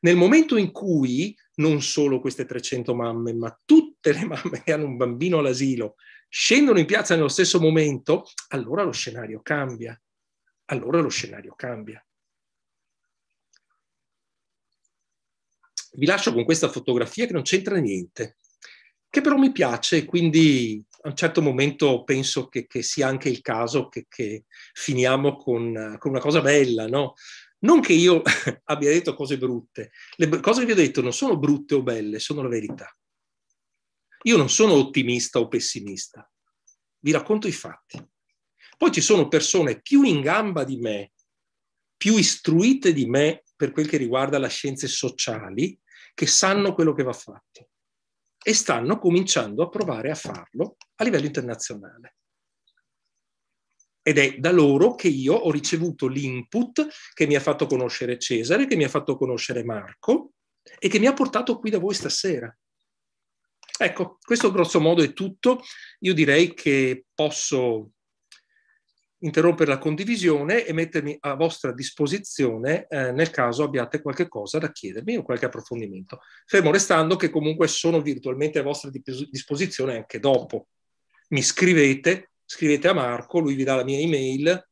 Nel momento in cui non solo queste 300 mamme, ma tutte le mamme che hanno un bambino all'asilo scendono in piazza nello stesso momento, allora lo scenario cambia. Allora lo scenario cambia. vi lascio con questa fotografia che non c'entra niente, che però mi piace, quindi a un certo momento penso che, che sia anche il caso che, che finiamo con, con, una cosa bella, no? Non che io (laughs) abbia detto cose brutte, le cose che vi ho detto non sono brutte o belle, sono la verità. Io non sono ottimista o pessimista, vi racconto i fatti. Poi ci sono persone più in gamba di me, più istruite di me per quel che riguarda le scienze sociali che sanno quello che va fatto e stanno cominciando a provare a farlo a livello internazionale. Ed è da loro che io ho ricevuto l'input che mi ha fatto conoscere Cesare, che mi ha fatto conoscere Marco e che mi ha portato qui da voi stasera. Ecco, questo grosso modo è tutto. Io direi che posso interrompere la condivisione e mettermi a vostra disposizione eh, nel caso abbiate qualche cosa da chiedermi o qualche approfondimento, fermo restando che comunque sono virtualmente a vostra disposizione anche dopo. Mi scrivete, scrivete a Marco, lui vi dà la mia email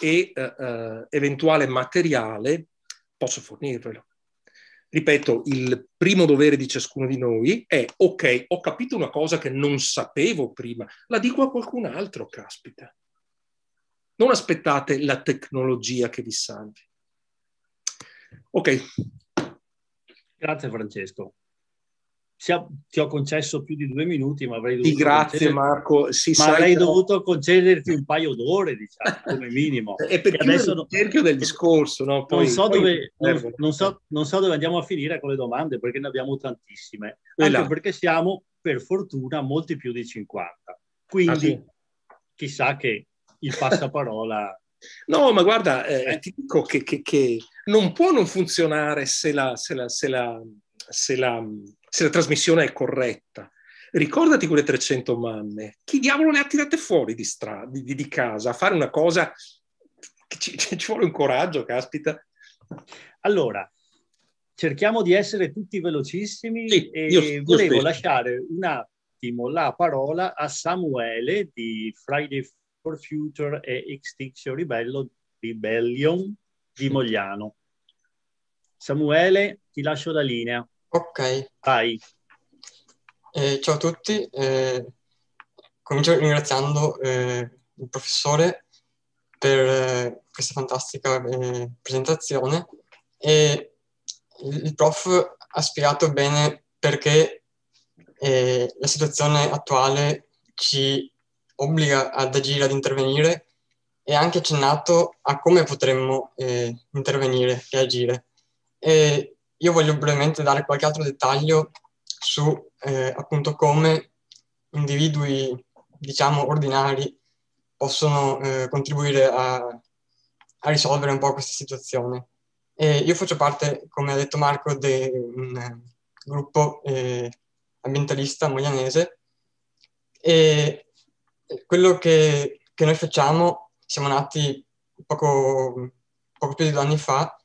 e eh, eh, eventuale materiale posso fornirvelo. Ripeto, il primo dovere di ciascuno di noi è, ok, ho capito una cosa che non sapevo prima, la dico a qualcun altro, caspita non aspettate la tecnologia che vi salvi. Ok. Grazie Francesco. Ti ho concesso più di due minuti, ma avrei dovuto, grazie, Marco. Si ma avrei dovuto concederti un paio d'ore, diciamo, come minimo. (laughs) e perché adesso il cerchio del discorso, no? Poi, non, so poi... dove, non, non, so, non, so dove, andiamo a finire con le domande, perché ne abbiamo tantissime. Anche là. perché siamo, per fortuna, molti più di 50. Quindi, ah, sì. chissà che il passaparola. (laughs) no, ma guarda, eh, eh, ti dico che, che, che, non può non funzionare se la, se, la, se, la, se la trasmissione è corretta ricordati quelle 300 mamme, chi diavolo le ha tirate fuori di, stra- di, di, di casa a fare una cosa che ci, (laughs) ci, vuole un coraggio, caspita. Allora, cerchiamo di essere tutti velocissimi sì, e io, volevo io lasciare un attimo la parola a Samuele di Friday Future e Extinction Ribello, Rebellion di Mogliano. Samuele, ti lascio la linea. Ok. Vai. Eh, ciao a tutti. Eh, comincio ringraziando eh, il professore per eh, questa fantastica eh, presentazione e il, il prof ha spiegato bene perché eh, la situazione attuale ci obbliga ad agire, ad intervenire e anche accennato a come potremmo eh, intervenire e agire. E io voglio brevemente dare qualche altro dettaglio su eh, appunto come individui, diciamo, ordinari possono eh, contribuire a, a, risolvere un po' questa situazione. E io faccio parte, come ha detto Marco, di un eh, gruppo eh, ambientalista moglianese e quello che, che, noi facciamo, siamo nati poco, poco, più di due anni fa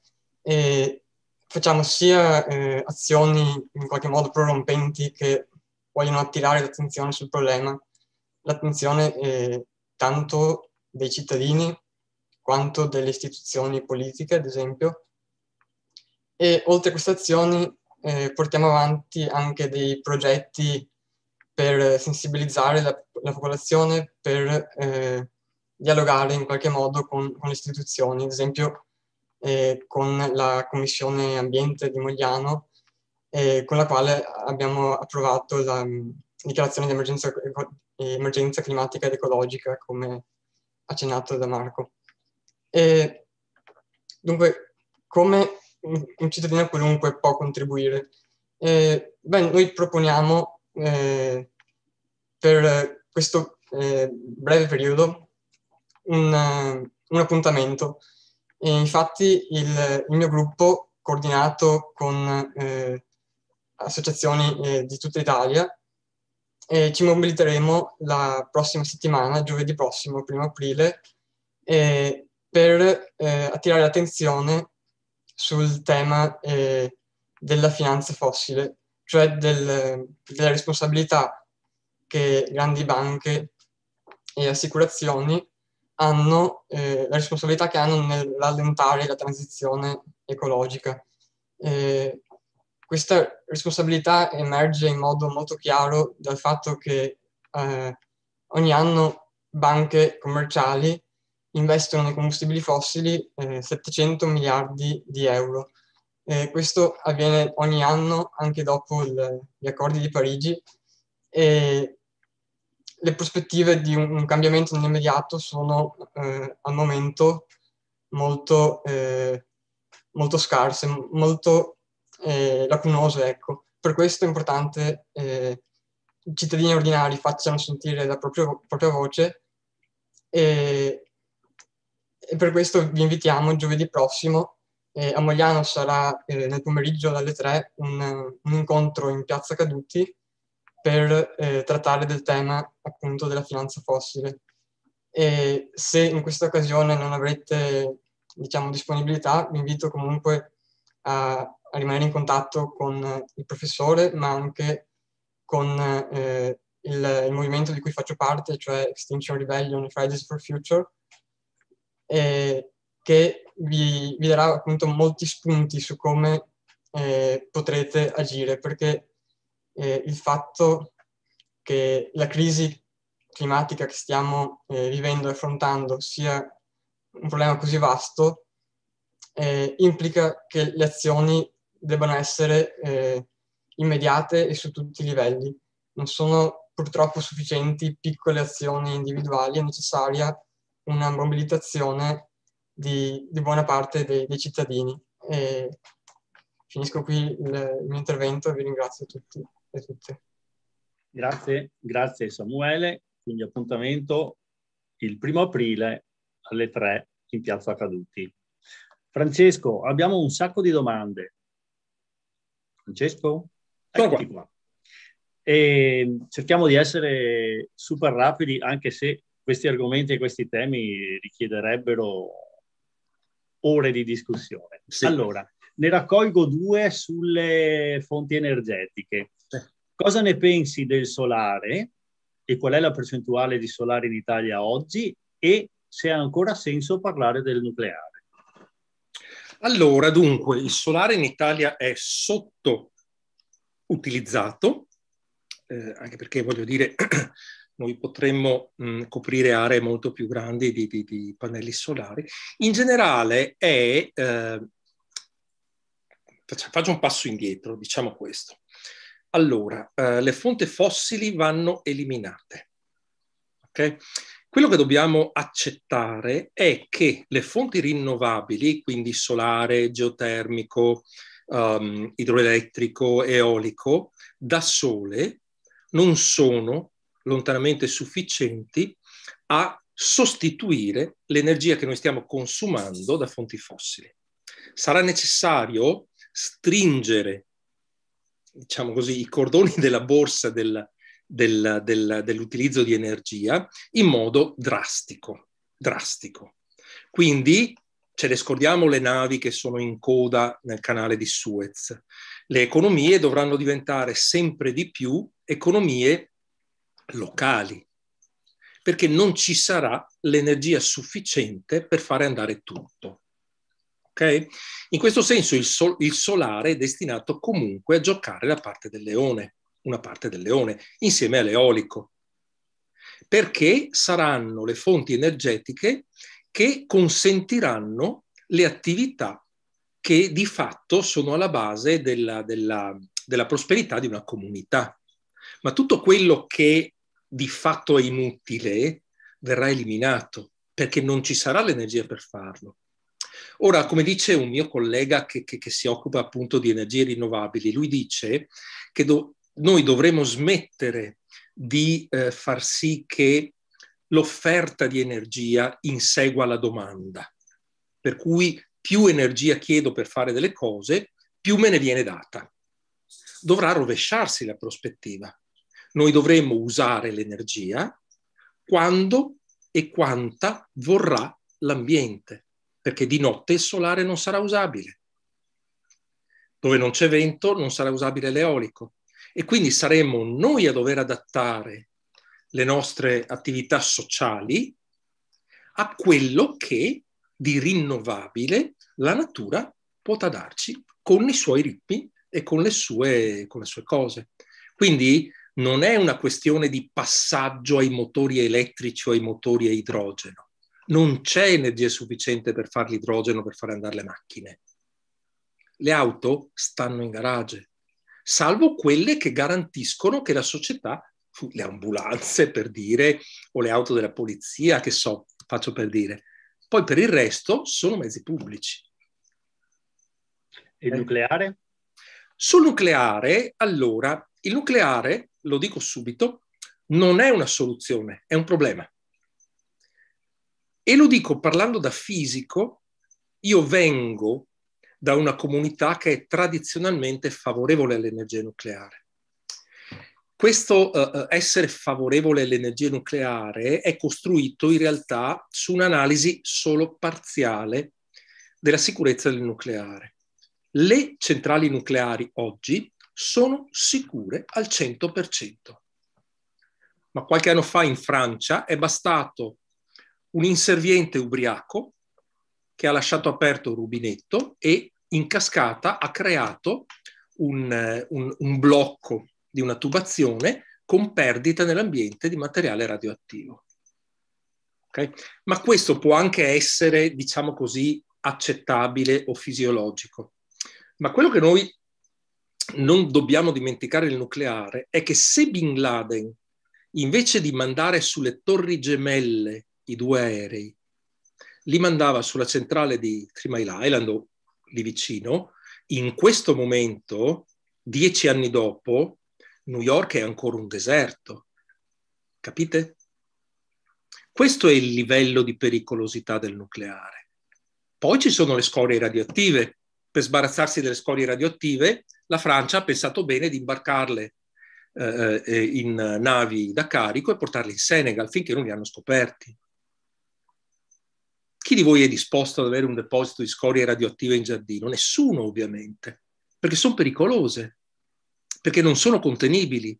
e facciamo sia eh, azioni in qualche modo prorompenti che vogliono attirare l'attenzione sul problema, l'attenzione tanto dei cittadini quanto delle istituzioni politiche, ad esempio. E oltre a queste azioni eh, portiamo avanti anche dei progetti per sensibilizzare la, la popolazione, per eh, dialogare in qualche modo con, con le istituzioni, ad esempio eh, con la Commissione Ambiente di Mogliano, eh, con la quale abbiamo approvato la m, mm, dichiarazione di emergenza, emergenza, climatica ed ecologica, come accennato da Marco. E, dunque, come un cittadino qualunque può contribuire? Eh, beh, noi proponiamo eh, per eh, questo eh, breve periodo un, eh, un appuntamento. E infatti il, il, mio gruppo, coordinato con eh, associazioni eh, di tutta Italia, eh, ci mobiliteremo la prossima settimana, giovedì prossimo, primo aprile, per eh, attirare l'attenzione sul tema della finanza fossile cioè del, delle responsabilità che grandi banche e assicurazioni hanno, eh, la responsabilità che hanno nell'allentare la transizione ecologica. Eh, questa responsabilità emerge in modo molto chiaro dal fatto che eh, ogni anno banche commerciali investono nei combustibili fossili eh, 700 miliardi di euro, eh, questo avviene ogni anno anche dopo il, gli accordi di Parigi e le prospettive di un, un cambiamento nell'immediato sono eh, al momento molto, eh, molto scarse, molto eh, lacunose. Ecco. Per questo è importante che eh, i cittadini ordinari facciano sentire la propria, propria voce e, e per questo vi invitiamo giovedì prossimo e a Mogliano sarà eh, nel pomeriggio alle 3 un, un, incontro in piazza Caduti per eh, trattare del tema appunto della finanza fossile. E se in questa occasione non avrete diciamo, disponibilità, vi invito comunque a, a, rimanere in contatto con eh, il professore, ma anche con eh, il, il, movimento di cui faccio parte, cioè Extinction Rebellion e Fridays for Future, che vi, vi darà appunto molti spunti su come eh, potrete agire, perché eh, il fatto che la crisi climatica che stiamo eh, vivendo e affrontando sia un problema così vasto eh, implica che le azioni debbano essere eh, immediate e su tutti i livelli. Non sono purtroppo sufficienti piccole azioni individuali, è necessaria una mobilitazione di, di buona parte dei, dei cittadini. E finisco qui il, il, mio intervento e vi ringrazio tutti e tutte. Grazie, grazie Samuele. Quindi appuntamento il primo aprile alle 3 in Piazza Caduti. Francesco, abbiamo un sacco di domande. Francesco? Sono qua. qua. E ehm, cerchiamo di essere super rapidi, anche se questi argomenti e questi temi richiederebbero ore di discussione. Sì. Allora, ne raccolgo due sulle fonti energetiche. Cosa ne pensi del solare e qual è la percentuale di solare in Italia oggi e se ha ancora senso parlare del nucleare? Allora, dunque, il solare in Italia è sottoutilizzato, eh, anche perché voglio dire (clears throat) noi potremmo mh, mm, coprire aree molto più grandi di, di, di pannelli solari. In generale è, eh, faccio un passo indietro, diciamo questo. Allora, eh, le fonti fossili vanno eliminate. Okay? Quello che dobbiamo accettare è che le fonti rinnovabili, quindi solare, geotermico, um, idroelettrico, eolico, da sole non sono lontanamente sufficienti a sostituire l'energia che noi stiamo consumando da fonti fossili. Sarà necessario stringere, diciamo così, i cordoni (laughs) della borsa del, del, del, dell'utilizzo di energia in modo drastico, drastico. Quindi ce ne scordiamo le navi che sono in coda nel canale di Suez. Le economie dovranno diventare sempre di più economie locali, perché non ci sarà l'energia sufficiente per fare andare tutto. Okay? In questo senso il, sol- il solare è destinato comunque a giocare la parte del leone, una parte del leone, insieme all'eolico, perché saranno le fonti energetiche che consentiranno le attività che di fatto sono alla base della, della, della prosperità di una comunità. Ma tutto quello che di fatto è inutile, verrà eliminato perché non ci sarà l'energia per farlo. Ora, come dice un mio collega che, che, che si occupa appunto di energie rinnovabili, lui dice che do, noi dovremo smettere di eh, far sì che l'offerta di energia insegua la domanda. Per cui più energia chiedo per fare delle cose, più me ne viene data. Dovrà rovesciarsi la prospettiva. Noi dovremmo usare l'energia quando e quanta vorrà l'ambiente, perché di notte il solare non sarà usabile. Dove non c'è vento non sarà usabile l'eolico. E quindi saremmo noi a dover adattare le nostre attività sociali a quello che di rinnovabile la natura potrà darci con i suoi ritmi e con le sue, con le sue cose. Quindi non è una questione di passaggio ai motori elettrici o ai motori a idrogeno. Non c'è energia sufficiente per fare l'idrogeno, per fare andare le macchine. Le auto stanno in garage, salvo quelle che garantiscono che la società, le ambulanze per dire, o le auto della polizia, che so, faccio per dire. Poi per il resto sono mezzi pubblici. il nucleare? Sul nucleare, allora, il nucleare, lo dico subito, non è una soluzione, è un problema. E lo dico parlando da fisico, io vengo da una comunità che è tradizionalmente favorevole all'energia nucleare. Questo uh, essere favorevole all'energia nucleare è costruito in realtà su un'analisi solo parziale della sicurezza del nucleare. Le centrali nucleari oggi sono sicure al 100%. Ma qualche anno fa in Francia è bastato un inserviente ubriaco che ha lasciato aperto il rubinetto e in cascata ha creato un, eh, un, un blocco di una tubazione con perdita nell'ambiente di materiale radioattivo. Okay? Ma questo può anche essere, diciamo così, accettabile o fisiologico. Ma quello che noi non dobbiamo dimenticare il nucleare è che se Bin Laden, invece di mandare sulle torri gemelle i due aerei, li mandava sulla centrale di Three Mile Island lì vicino, in questo momento, dieci anni dopo, New York è ancora un deserto. Capite? Questo è il livello di pericolosità del nucleare. Poi ci sono le scorie radioattive, per sbarazzarsi delle scorie radioattive, la Francia ha pensato bene di imbarcarle eh, eh, eh, in navi da carico e portarle in Senegal finché non li hanno scoperti. Chi di voi è disposto ad avere un deposito di scorie radioattive in giardino? Nessuno, ovviamente, perché sono pericolose, perché non sono contenibili,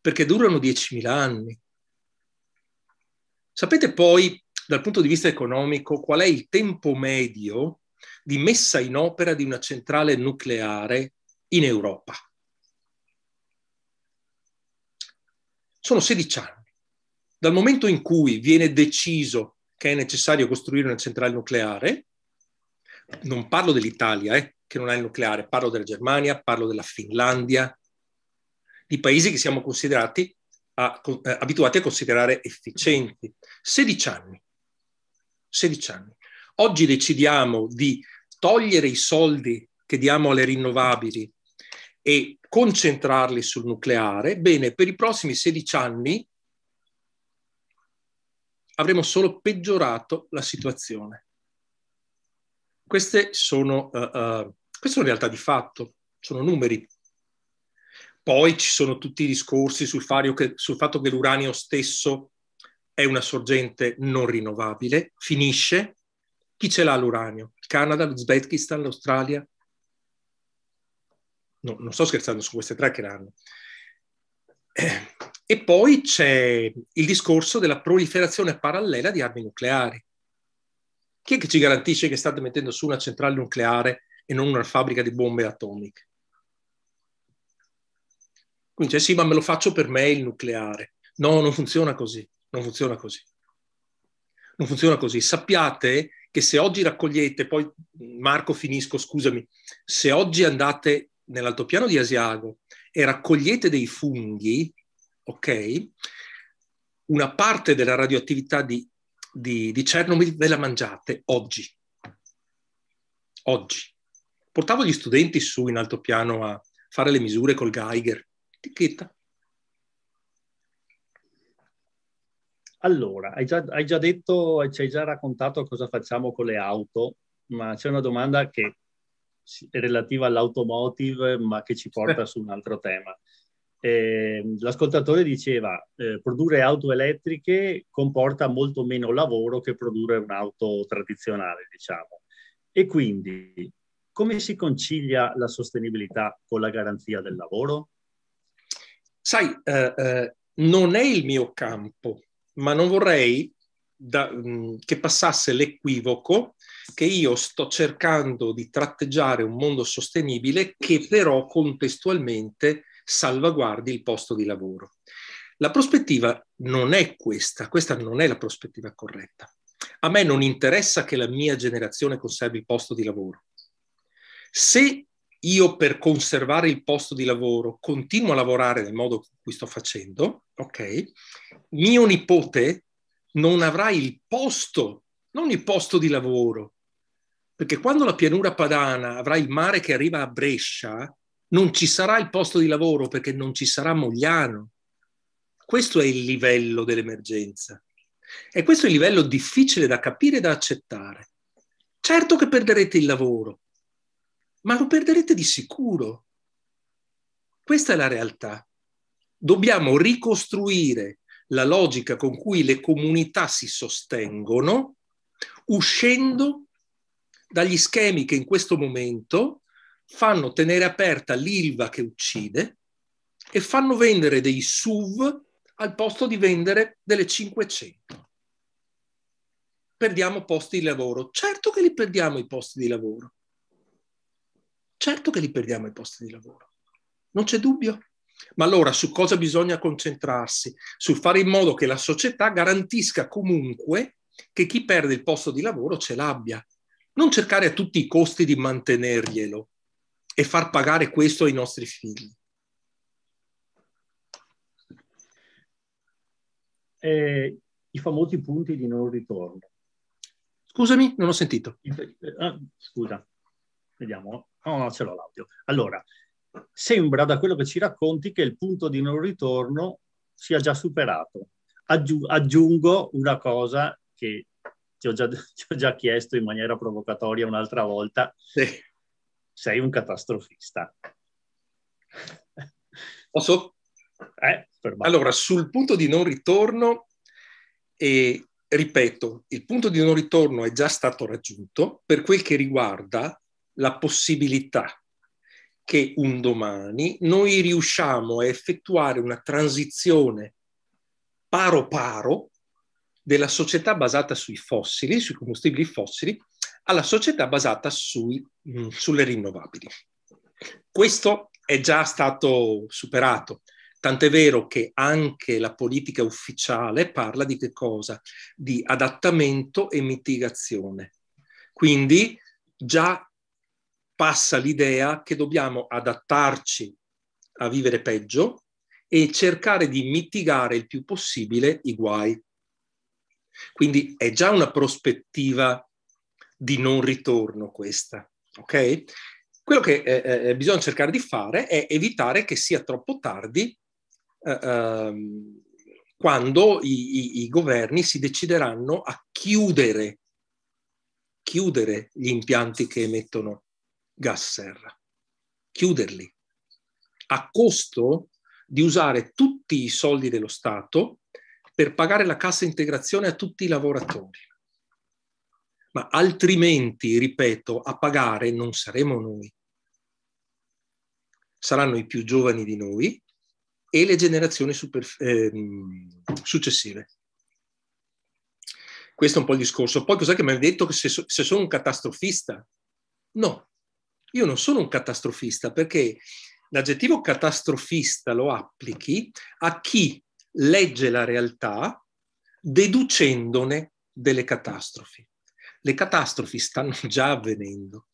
perché durano 10.000 anni. Sapete poi, dal punto di vista economico, qual è il tempo medio di messa in opera di una centrale nucleare in Europa. Sono 16 anni. Dal momento in cui viene deciso che è necessario costruire una centrale nucleare, non parlo dell'Italia, eh, che non ha il nucleare, parlo della Germania, parlo della Finlandia, di paesi che siamo considerati a, eh, abituati a considerare efficienti. 16 anni. 16 anni. Oggi decidiamo di togliere i soldi che diamo alle rinnovabili e concentrarli sul nucleare, bene, per i prossimi 16 anni avremo solo peggiorato la situazione. Queste sono, uh, uh, queste sono realtà di fatto, sono numeri. Poi ci sono tutti i discorsi sul, che, sul fatto che l'uranio stesso è una sorgente non rinnovabile, finisce, chi ce l'ha l'uranio? Il Canada, l'Uzbekistan, l'Australia? No, non sto scherzando su queste tre che l'hanno. Eh, e poi c'è il discorso della proliferazione parallela di armi nucleari. Chi è che ci garantisce che state mettendo su una centrale nucleare e non una fabbrica di bombe atomiche? Quindi dice sì, ma me lo faccio per me il nucleare. No, non funziona così, non funziona così. Non funziona così. Sappiate che se oggi raccogliete, poi Marco finisco, scusami, se oggi andate nell'altopiano di Asiago e raccogliete dei funghi, ok, una parte della radioattività di, di, di Chernobyl ve la mangiate oggi. Oggi. Portavo gli studenti su in altopiano a fare le misure col Geiger, etichetta, Allora, hai già, hai già detto, ci hai già raccontato cosa facciamo con le auto, ma c'è una domanda che è relativa all'automotive, ma che ci porta (laughs) su un altro tema. Eh, l'ascoltatore diceva eh, produrre auto elettriche comporta molto meno lavoro che produrre un'auto tradizionale, diciamo. E quindi come si concilia la sostenibilità con la garanzia del lavoro? Sai, eh, eh non è il mio campo, ma non vorrei da, mm, che passasse l'equivoco che io sto cercando di tratteggiare un mondo sostenibile che però contestualmente salvaguardi il posto di lavoro. La prospettiva non è questa, questa non è la prospettiva corretta. A me non interessa che la mia generazione conservi il posto di lavoro. Se io per conservare il posto di lavoro continuo a lavorare nel modo in cui sto facendo, ok? Mio nipote non avrà il posto, non il posto di lavoro, perché quando la pianura padana avrà il mare che arriva a Brescia, non ci sarà il posto di lavoro perché non ci sarà Mogliano. Questo è il livello dell'emergenza. E questo è il livello difficile da capire e da accettare. Certo che perderete il lavoro, ma lo perderete di sicuro. Questa è la realtà. Dobbiamo ricostruire la logica con cui le comunità si sostengono uscendo dagli schemi che in questo momento fanno tenere aperta l'ILVA che uccide e fanno vendere dei SUV al posto di vendere delle 500. Perdiamo posti di lavoro. Certo che li perdiamo i posti di lavoro certo che li perdiamo i posti di lavoro, non c'è dubbio. Ma allora su cosa bisogna concentrarsi? Sul fare in modo che la società garantisca comunque che chi perde il posto di lavoro ce l'abbia. Non cercare a tutti i costi di mantenerglielo e far pagare questo ai nostri figli. Eh, I famosi punti di non ritorno. Scusami, non ho sentito. Ah, scusa, vediamo. No, no, ce l'ho l'audio. Allora, sembra da quello che ci racconti che il punto di non ritorno sia già superato. Aggiu- aggiungo una cosa che ti ho, già, (laughs) ti ho, già, chiesto in maniera provocatoria un'altra volta. Sì. Sei un catastrofista. (laughs) Posso? Eh, allora, sul punto di non ritorno, eh, ripeto, il punto di non ritorno è già stato raggiunto per quel che riguarda la possibilità che un domani noi riusciamo a effettuare una transizione paro paro della società basata sui fossili, sui combustibili fossili, alla società basata sui, mh, mm, sulle rinnovabili. Questo è già stato superato, tant'è vero che anche la politica ufficiale parla di che cosa? Di adattamento e mitigazione. Quindi già passa l'idea che dobbiamo adattarci a vivere peggio e cercare di mitigare il più possibile i guai. Quindi è già una prospettiva di non ritorno questa, ok? Quello che eh, eh, eh bisogna cercare di fare è evitare che sia troppo tardi eh, ehm, quando i, i, i, governi si decideranno a chiudere, chiudere gli impianti che emettono gas serra, chiuderli, a costo di usare tutti i soldi dello Stato per pagare la cassa integrazione a tutti i lavoratori. Ma altrimenti, ripeto, a pagare non saremo noi. Saranno i più giovani di noi e le generazioni super, eh, successive. Questo è un po' il discorso. Poi cos'è che mi hai detto? Che se, se sono un catastrofista? No, io non sono un catastrofista perché l'aggettivo catastrofista lo applichi a chi legge la realtà deducendone delle catastrofi. Le catastrofi stanno (laughs) già avvenendo.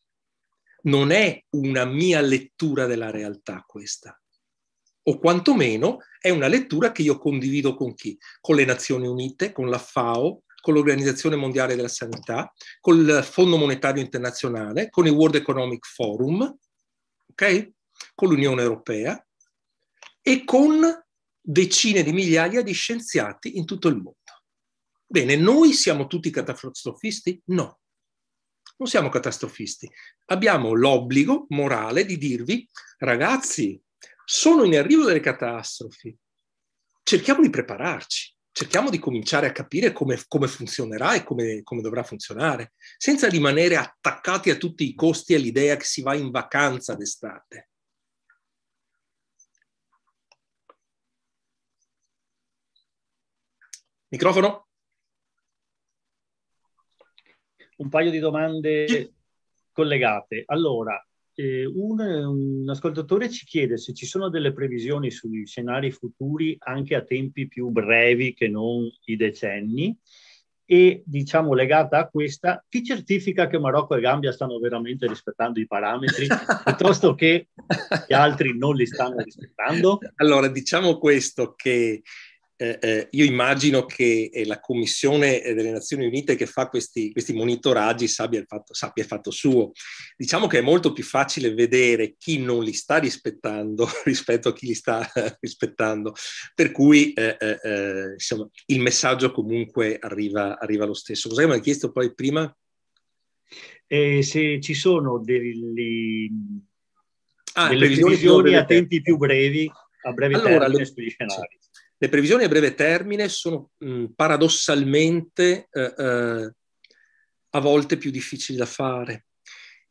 Non è una mia lettura della realtà questa, o quantomeno è una lettura che io condivido con chi? Con le Nazioni Unite, con la FAO, con l'Organizzazione Mondiale della Sanità, col Fondo Monetario Internazionale, con il World Economic Forum, okay? con l'Unione Europea e con decine di migliaia di scienziati in tutto il mondo. Bene, noi siamo tutti catastrofisti? No, non siamo catastrofisti. Abbiamo l'obbligo morale di dirvi, ragazzi, sono in arrivo delle catastrofi, cerchiamo di prepararci cerchiamo di cominciare a capire come, come funzionerà e come, come, dovrà funzionare, senza rimanere attaccati a tutti i costi all'idea che si va in vacanza d'estate. Microfono. Un paio di domande collegate. Allora, eh, un, un, ascoltatore ci chiede se ci sono delle previsioni sui scenari futuri anche a tempi più brevi che non i decenni e diciamo legata a questa, chi certifica che Marocco e Gambia stanno veramente rispettando i parametri (laughs) piuttosto che gli altri non li stanno rispettando? Allora diciamo questo che eh, eh, io immagino che eh, la Commissione eh, delle Nazioni Unite che fa questi, questi monitoraggi sappia il, fatto, sappia il, fatto, suo. Diciamo che è molto più facile vedere chi non li sta rispettando (laughs) rispetto a chi li sta rispettando, per cui eh, insomma, il messaggio comunque arriva, arriva lo stesso. Cos'è che mi ha chiesto poi prima? se ci sono degli, ah, delle previsioni a tempi più brevi, a brevi allora, termine sugli scenari. Sì le previsioni a breve termine sono mh, paradossalmente eh, eh, a volte più difficili da fare.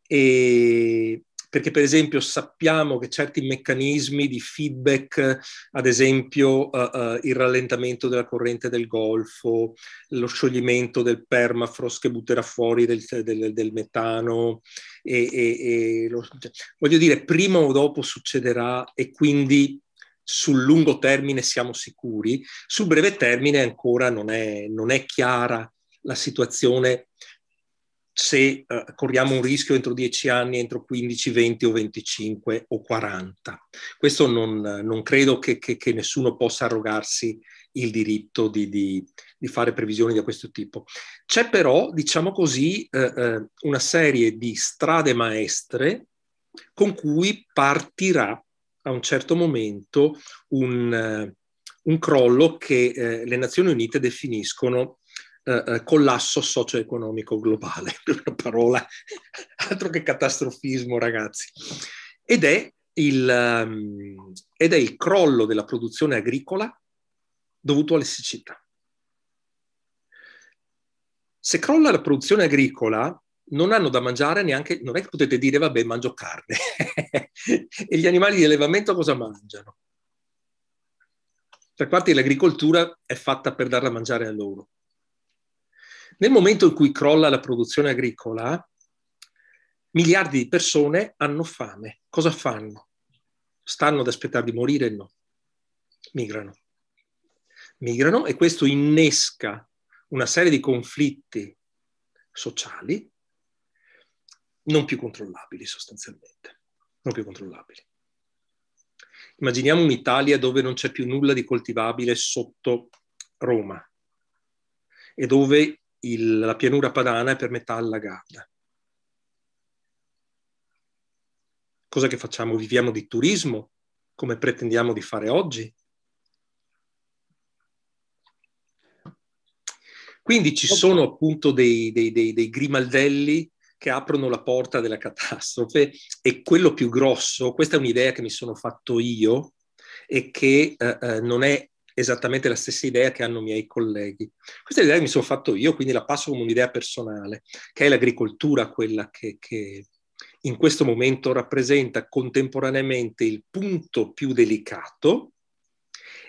E perché per esempio sappiamo che certi meccanismi di feedback, ad esempio uh, uh, il rallentamento della corrente del Golfo, lo scioglimento del permafrost che butterà fuori del, del, del metano, e, e, e lo, cioè, voglio dire, prima o dopo succederà e quindi sul lungo termine siamo sicuri, sul breve termine ancora non è, non è chiara la situazione se eh, corriamo un rischio entro 10 anni, entro 15, 20 o 25 o 40. Questo non, non credo che, che, che, nessuno possa arrogarsi il diritto di, di, di, fare previsioni di questo tipo. C'è però, diciamo così, eh, eh una serie di strade maestre con cui partirà a un certo momento un, eh, un crollo che eh, le Nazioni Unite definiscono eh, eh collasso socio-economico globale, (laughs) una parola (laughs) altro che catastrofismo ragazzi, ed è il, um, ed è il crollo della produzione agricola dovuto alle siccità. Se crolla la produzione agricola, non hanno da mangiare neanche, non è che potete dire vabbè mangio carne. (laughs) e gli animali di allevamento cosa mangiano? Per parte l'agricoltura è fatta per dar da mangiare a loro. Nel momento in cui crolla la produzione agricola, miliardi di persone hanno fame. Cosa fanno? Stanno ad aspettare di morire? No. Migrano. Migrano e questo innesca una serie di conflitti sociali non più controllabili sostanzialmente, non più controllabili. Immaginiamo un'Italia dove non c'è più nulla di coltivabile sotto Roma e dove il, la pianura padana è per metà allagata. Cosa che facciamo? Viviamo di turismo come pretendiamo di fare oggi? Quindi ci sono appunto dei, dei, dei, dei grimaldelli che aprono la porta della catastrofe e quello più grosso, questa è un'idea che mi sono fatto io e che eh, eh, non è esattamente la stessa idea che hanno i miei colleghi. Questa è l'idea che mi sono fatto io, quindi la passo come un'idea personale, che è l'agricoltura quella che, che in questo momento rappresenta contemporaneamente il punto più delicato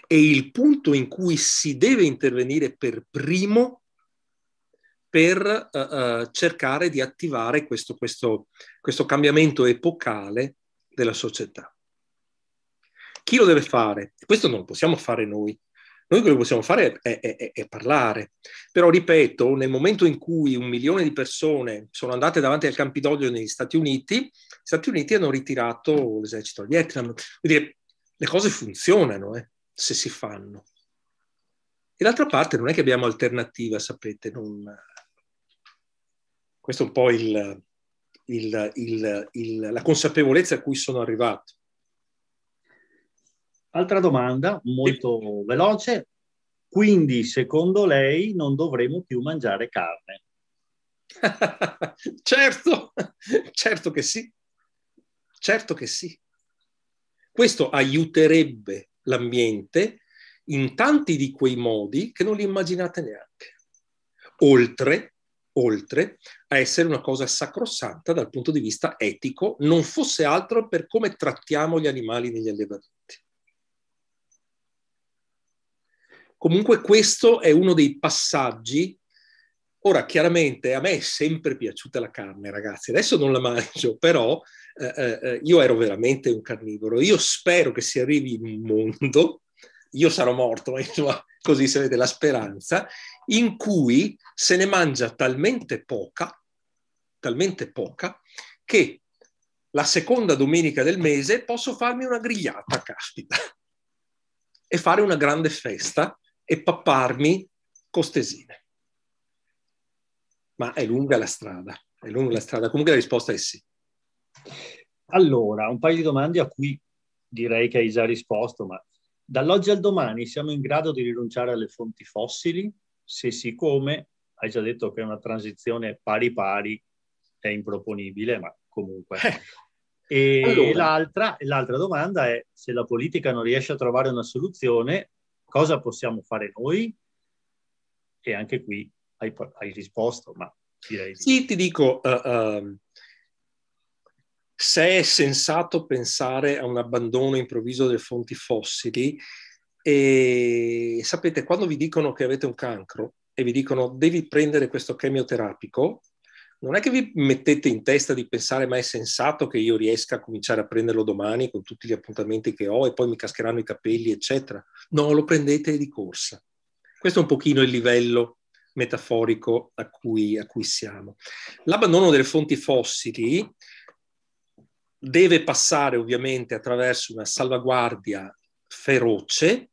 e il punto in cui si deve intervenire per primo per uh, cercare di attivare questo, questo, questo cambiamento epocale della società. Chi lo deve fare? Questo non lo possiamo fare noi, noi quello che possiamo fare è, è, è, è, parlare. Però, ripeto, nel momento in cui un milione di persone sono andate davanti al Campidoglio negli Stati Uniti, gli Stati Uniti hanno ritirato l'esercito al Vietnam. Quindi le cose funzionano eh, se si fanno. E d'altra parte non è che abbiamo alternativa, sapete, non, questo è un po' il, il, il, la consapevolezza a cui sono arrivato. Altra domanda molto sì. veloce. Quindi, secondo lei, non dovremo più mangiare carne? (laughs) certo, certo che sì. Certo che sì. Questo aiuterebbe l'ambiente in tanti di quei modi che non li immaginate neanche. Oltre oltre a essere una cosa sacrosanta dal punto di vista etico, non fosse altro per come trattiamo gli animali negli allevamenti. Comunque questo è uno dei passaggi. Ora, chiaramente a me è sempre piaciuta la carne, ragazzi, adesso non la mangio, però eh, eh, eh io ero veramente un carnivoro. Io spero che si arrivi in un mondo io sarò morto, ma (laughs) insomma così si vede la speranza, in cui se ne mangia talmente poca, talmente poca, che la seconda domenica del mese posso farmi una grigliata, caspita, (laughs) e fare una grande festa e papparmi costesine. Ma è lunga la strada, è lunga la strada. Comunque la risposta è sì. Allora, un paio di domande a cui direi che hai già risposto, ma Dall'oggi al domani siamo in grado di rinunciare alle fonti fossili? Se siccome hai già detto che una transizione pari pari è improponibile, ma comunque. Eh. E allora. l'altra, l'altra domanda è se la politica non riesce a trovare una soluzione, cosa possiamo fare noi? E anche qui hai, hai risposto, ma direi... Sì, ti dico, uh, uh, se è sensato pensare a un abbandono improvviso delle fonti fossili e sapete quando vi dicono che avete un cancro e vi dicono devi prendere questo chemioterapico, non è che vi mettete in testa di pensare ma è sensato che io riesca a cominciare a prenderlo domani con tutti gli appuntamenti che ho e poi mi cascheranno i capelli, eccetera. No, lo prendete di corsa. Questo è un pochino il livello metaforico a cui, a cui siamo. L'abbandono delle fonti fossili deve passare ovviamente attraverso una salvaguardia feroce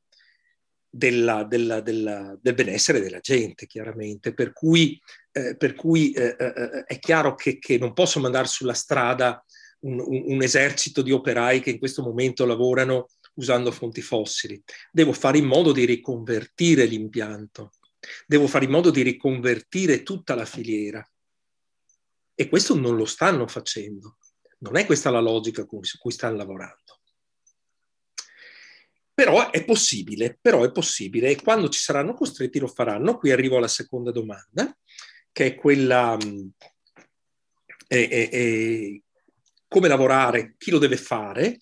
della, della, della, del benessere della gente, chiaramente, per cui, eh, per cui eh, eh, eh, è chiaro che, che, non posso mandare sulla strada un, un, un, esercito di operai che in questo momento lavorano usando fonti fossili. Devo fare in modo di riconvertire l'impianto, devo fare in modo di riconvertire tutta la filiera. E questo non lo stanno facendo. Non è questa la logica su cui stanno lavorando. Però è possibile, però è possibile e quando ci saranno costretti lo faranno. Qui arrivo alla seconda domanda, che è quella eh, eh, eh, come lavorare, chi lo deve fare,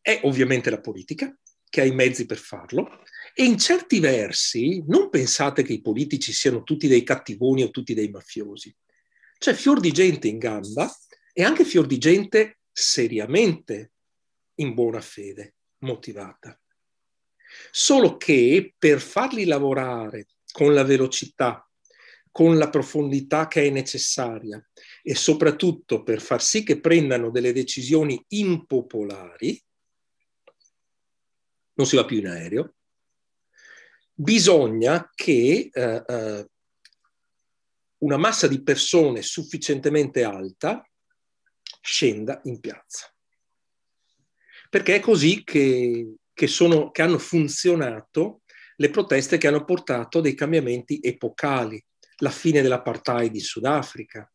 è ovviamente la politica, che ha i mezzi per farlo. E in certi versi non pensate che i politici siano tutti dei cattivoni o tutti dei mafiosi. C'è fior di gente in gamba e anche fior di gente seriamente in buona fede, motivata. Solo che per farli lavorare con la velocità, con la profondità che è necessaria e soprattutto per far sì che prendano delle decisioni impopolari, non si va più in aereo, bisogna che eh, eh una massa di persone sufficientemente alta scenda in piazza. Perché è così che, che, sono, che hanno funzionato le proteste che hanno portato a dei cambiamenti epocali, la fine dell'apartheid in Sudafrica,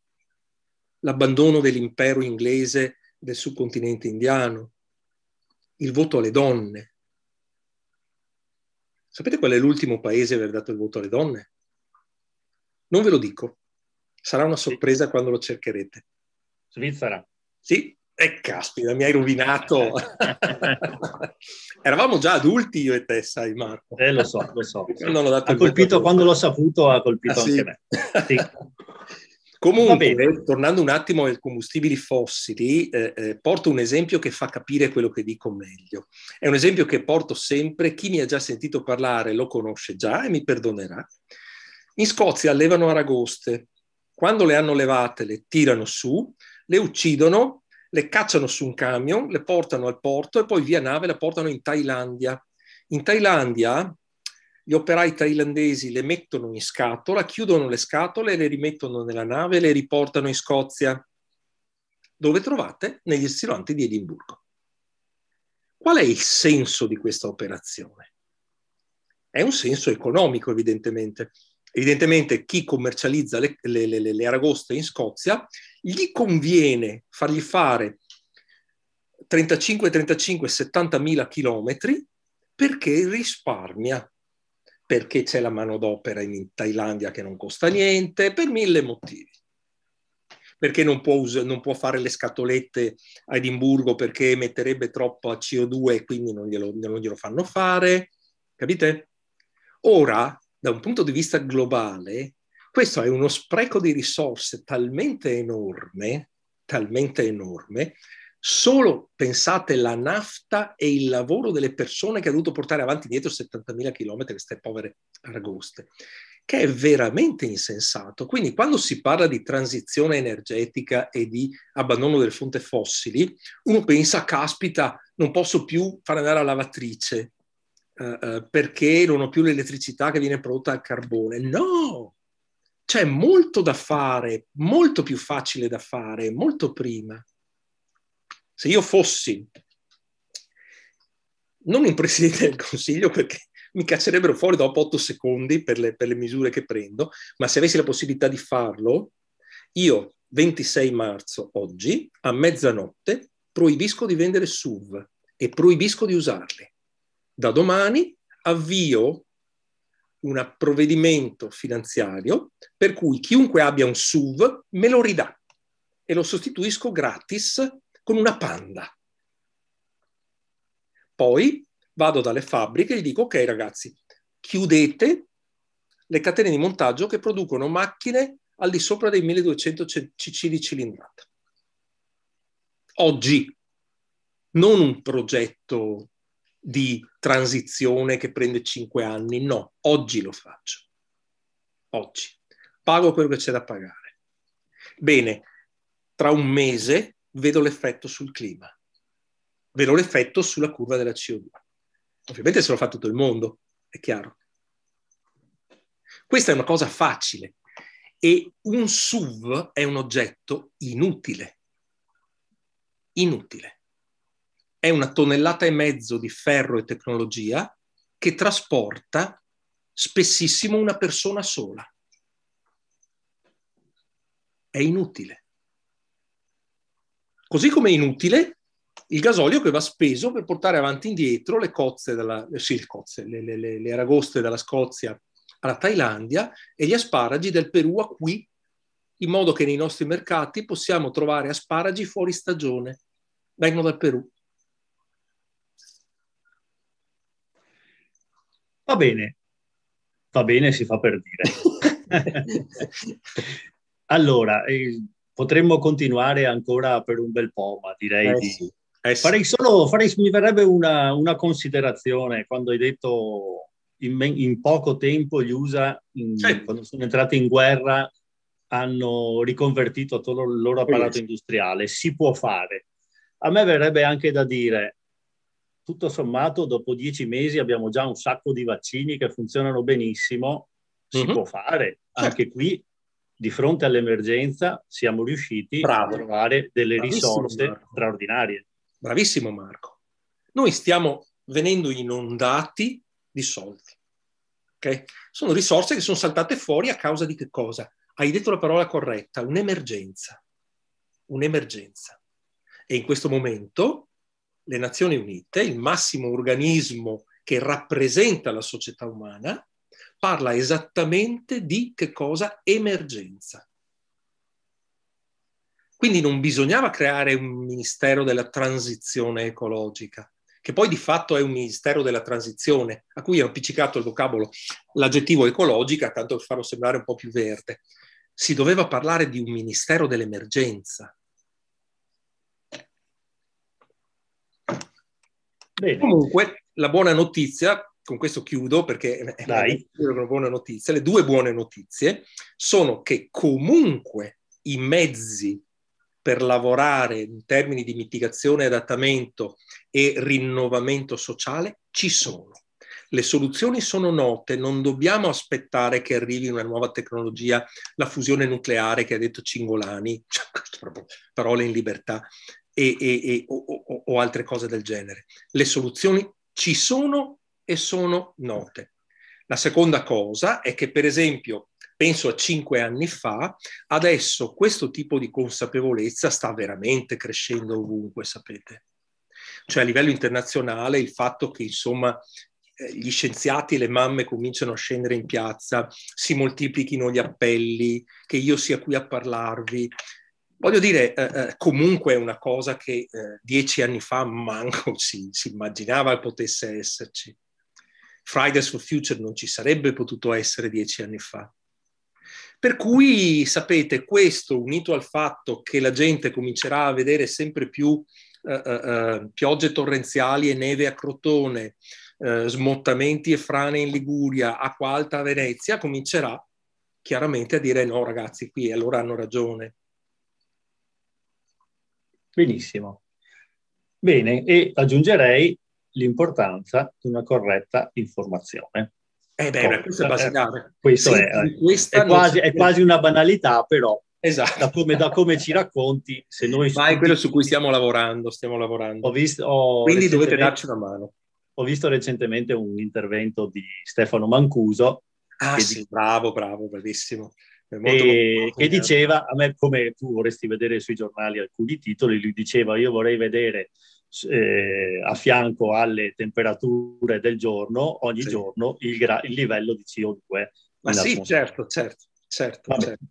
l'abbandono dell'impero inglese del subcontinente indiano, il voto alle donne. Sapete qual è l'ultimo paese a aver dato il voto alle donne? Non ve lo dico, sarà una sorpresa quando lo cercherete. Svizzera. Sì, e eh, caspita, mi hai rovinato. (laughs) Eravamo già adulti io e te, sai Marco. Eh, lo so, lo so. non l'ho dato ha colpito quando l'ho saputo, ha colpito ah, anche me. Sì. (laughs) Comunque, tornando un attimo ai combustibili fossili, eh, eh, porto un esempio che fa capire quello che dico meglio. È un esempio che porto sempre, chi mi ha già sentito parlare lo conosce già e mi perdonerà. In Scozia allevano aragoste, quando le hanno levate le tirano su, le uccidono, le cacciano su un camion, le portano al porto e poi via nave le portano in Thailandia. In Thailandia gli operai thailandesi le mettono in scatola, chiudono le scatole, le rimettono nella nave e le riportano in Scozia, dove trovate negli stilanti di Edimburgo. Qual è il senso di questa operazione? È un senso economico, evidentemente evidentemente chi commercializza le, le, le, le, aragoste in Scozia, gli conviene fargli fare 35, 35, 70 mila chilometri perché risparmia, perché c'è la manodopera in Thailandia che non costa niente, per mille motivi. Perché non può, us- non può fare le scatolette a Edimburgo perché emetterebbe troppo CO2 e quindi non glielo, non glielo fanno fare, capite? Ora da un punto di vista globale, questo è uno spreco di risorse talmente enorme, talmente enorme, solo pensate la nafta e il lavoro delle persone che ha dovuto portare avanti dietro 70.000 km queste povere aragoste, che è veramente insensato. Quindi quando si parla di transizione energetica e di abbandono delle fonti fossili, uno pensa, caspita, non posso più far andare la lavatrice, eh, eh, perché non ho più l'elettricità che viene prodotta al carbone. No! C'è molto da fare, molto più facile da fare, molto prima. Se io fossi non un presidente del Consiglio perché mi caccerebbero fuori dopo 8 secondi per le, per le misure che prendo, ma se avessi la possibilità di farlo, io 26 marzo oggi a mezzanotte proibisco di vendere SUV e proibisco di usarli da domani avvio un provvedimento finanziario per cui chiunque abbia un SUV me lo ridà e lo sostituisco gratis con una panda. Poi vado dalle fabbriche e gli dico ok ragazzi, chiudete le catene di montaggio che producono macchine al di sopra dei 1200 cc di cilindrata. Oggi, non un progetto di transizione che prende cinque anni, no, oggi lo faccio. Oggi. Pago quello che c'è da pagare. Bene, tra un mese vedo l'effetto sul clima, vedo l'effetto sulla curva della CO2. Ovviamente se lo fa tutto il mondo, è chiaro. Questa è una cosa facile e un SUV è un oggetto inutile. Inutile è una tonnellata e mezzo di ferro e tecnologia che trasporta spessissimo una persona sola. È inutile. Così come è inutile il gasolio che va speso per portare avanti e indietro le cozze, dalla, sì, le, cozze le, le, le aragoste dalla Scozia alla Thailandia e gli asparagi del Perù a qui, in modo che nei nostri mercati possiamo trovare asparagi fuori stagione, vengono dal Perù. Va bene, va bene, si fa per dire. (laughs) allora, eh, potremmo continuare ancora per un bel po', ma direi eh, di... Sì. Eh farei solo, farei, mi verrebbe una, una, considerazione quando hai detto in, in poco tempo gli USA, in, sì. quando sono entrati in guerra, hanno riconvertito tutto il loro apparato sì. industriale. Si può fare. A me verrebbe anche da dire, tutto sommato dopo dieci mesi abbiamo già un sacco di vaccini che funzionano benissimo, si mm-hmm. può fare. Anche qui, di fronte all'emergenza, siamo riusciti Bravo. a trovare delle Bravissimo risorse Marco. straordinarie. Bravissimo Marco. Noi stiamo venendo inondati di soldi. Okay? Sono risorse che sono saltate fuori a causa di che cosa? Hai detto la parola corretta, un'emergenza. Un'emergenza. E in questo momento le Nazioni Unite, il massimo organismo che rappresenta la società umana, parla esattamente di che cosa? Emergenza. Quindi non bisognava creare un ministero della transizione ecologica, che poi di fatto è un ministero della transizione, a cui ho appiccicato il vocabolo, l'aggettivo ecologica, tanto per farlo sembrare un po' più verde. Si doveva parlare di un ministero dell'emergenza, Bene. Comunque, la buona notizia, con questo chiudo perché è una buona notizia, le due buone notizie sono che comunque i mezzi per lavorare in termini di mitigazione, adattamento e rinnovamento sociale ci sono. Le soluzioni sono note, non dobbiamo aspettare che arrivi una nuova tecnologia, la fusione nucleare che ha detto Cingolani, (laughs) cioè, parole in libertà, e, e, e, o, o, o altre cose del genere. Le soluzioni ci sono e sono note. La seconda cosa è che, per esempio, penso a cinque anni fa, adesso questo tipo di consapevolezza sta veramente crescendo ovunque, sapete. Cioè a livello internazionale il fatto che insomma eh, gli scienziati e le mamme cominciano a scendere in piazza, si moltiplichino gli appelli, che io sia qui a parlarvi, Voglio dire, eh, eh, comunque è una cosa che eh, dieci anni fa manco (laughs) si, si immaginava potesse esserci. Fridays for Future non ci sarebbe potuto essere dieci anni fa. Per cui, sapete, questo unito al fatto che la gente comincerà a vedere sempre più eh, eh, eh piogge torrenziali e neve a Crotone, eh, smottamenti e frane in Liguria, acqua alta a Venezia, comincerà chiaramente a dire no ragazzi, qui allora hanno ragione. Benissimo. Bene, e aggiungerei l'importanza di una corretta informazione. Eh beh, questo è basilare. Eh, questo è, eh, è, quasi, è, quasi, una banalità, però esatto. da, come, da come ci racconti, se noi... Ma è quello su cui stiamo lavorando, stiamo lavorando. Ho visto, ho Quindi dovete darci una mano. Ho visto recentemente un intervento di Stefano Mancuso. Ah sì, dice, bravo, bravo, bravissimo e, che certo. diceva a me come tu vorresti vedere sui giornali alcuni titoli, lui diceva io vorrei vedere eh, a fianco alle temperature del giorno, ogni sì. giorno, il, gra- il, livello di CO2. Ma sì, certo, certo, certo. certo.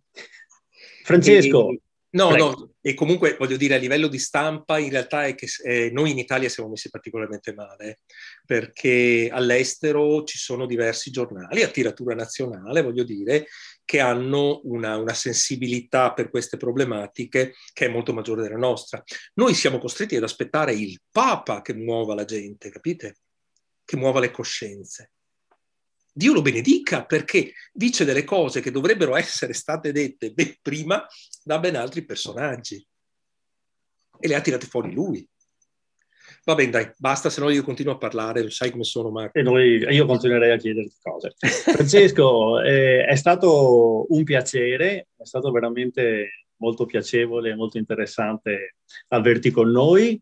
Francesco. E, no, prego. no, e comunque voglio dire a livello di stampa in realtà è che eh, noi in Italia siamo messi particolarmente male perché all'estero ci sono diversi giornali a tiratura nazionale, voglio dire, che hanno una, una, sensibilità per queste problematiche che è molto maggiore della nostra. Noi siamo costretti ad aspettare il Papa che muova la gente, capite? Che muova le coscienze. Dio lo benedica perché dice delle cose che dovrebbero essere state dette ben prima da ben altri personaggi. E le ha tirate fuori lui. Va bene, dai, basta, se no io continuo a parlare, lo sai come sono Marco. E noi, io continuerei a chiederti cose. (laughs) Francesco, eh, è stato un piacere, è stato veramente molto piacevole, e molto interessante averti con noi.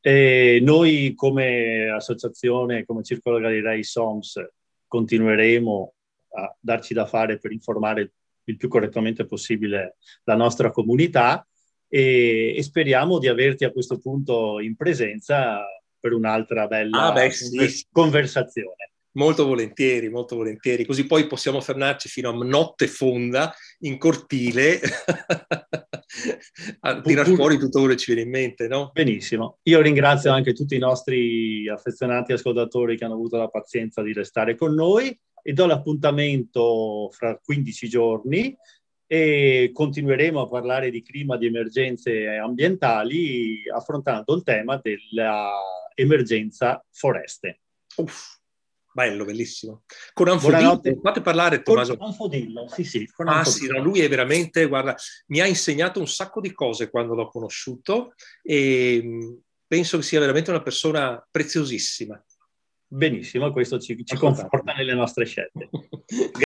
E noi come associazione, come Circolo Galilei SOMS, continueremo a darci da fare per informare il più correttamente possibile la nostra comunità e, e, speriamo di averti a questo punto in presenza per un'altra bella ah, beh, sì. conversazione. Molto volentieri, molto volentieri, così poi possiamo fermarci fino a notte fonda in cortile (laughs) a tirar fuori tutto quello che ci viene in mente, no? Benissimo. Io ringrazio anche tutti i nostri affezionati ascoltatori che hanno avuto la pazienza di restare con noi e do l'appuntamento fra 15 giorni e continueremo a parlare di clima, di emergenze ambientali, affrontando il tema dell'emergenza foreste. Uff, bello, bellissimo. Con Anfodillo, fate parlare Tommaso. Con Anfodillo, sì sì. Con ah sì, no, lui è veramente, guarda, mi ha insegnato un sacco di cose quando l'ho conosciuto e mm, penso che sia veramente una persona preziosissima. Benissimo, questo ci, ci conforta nelle nostre scelte. (laughs)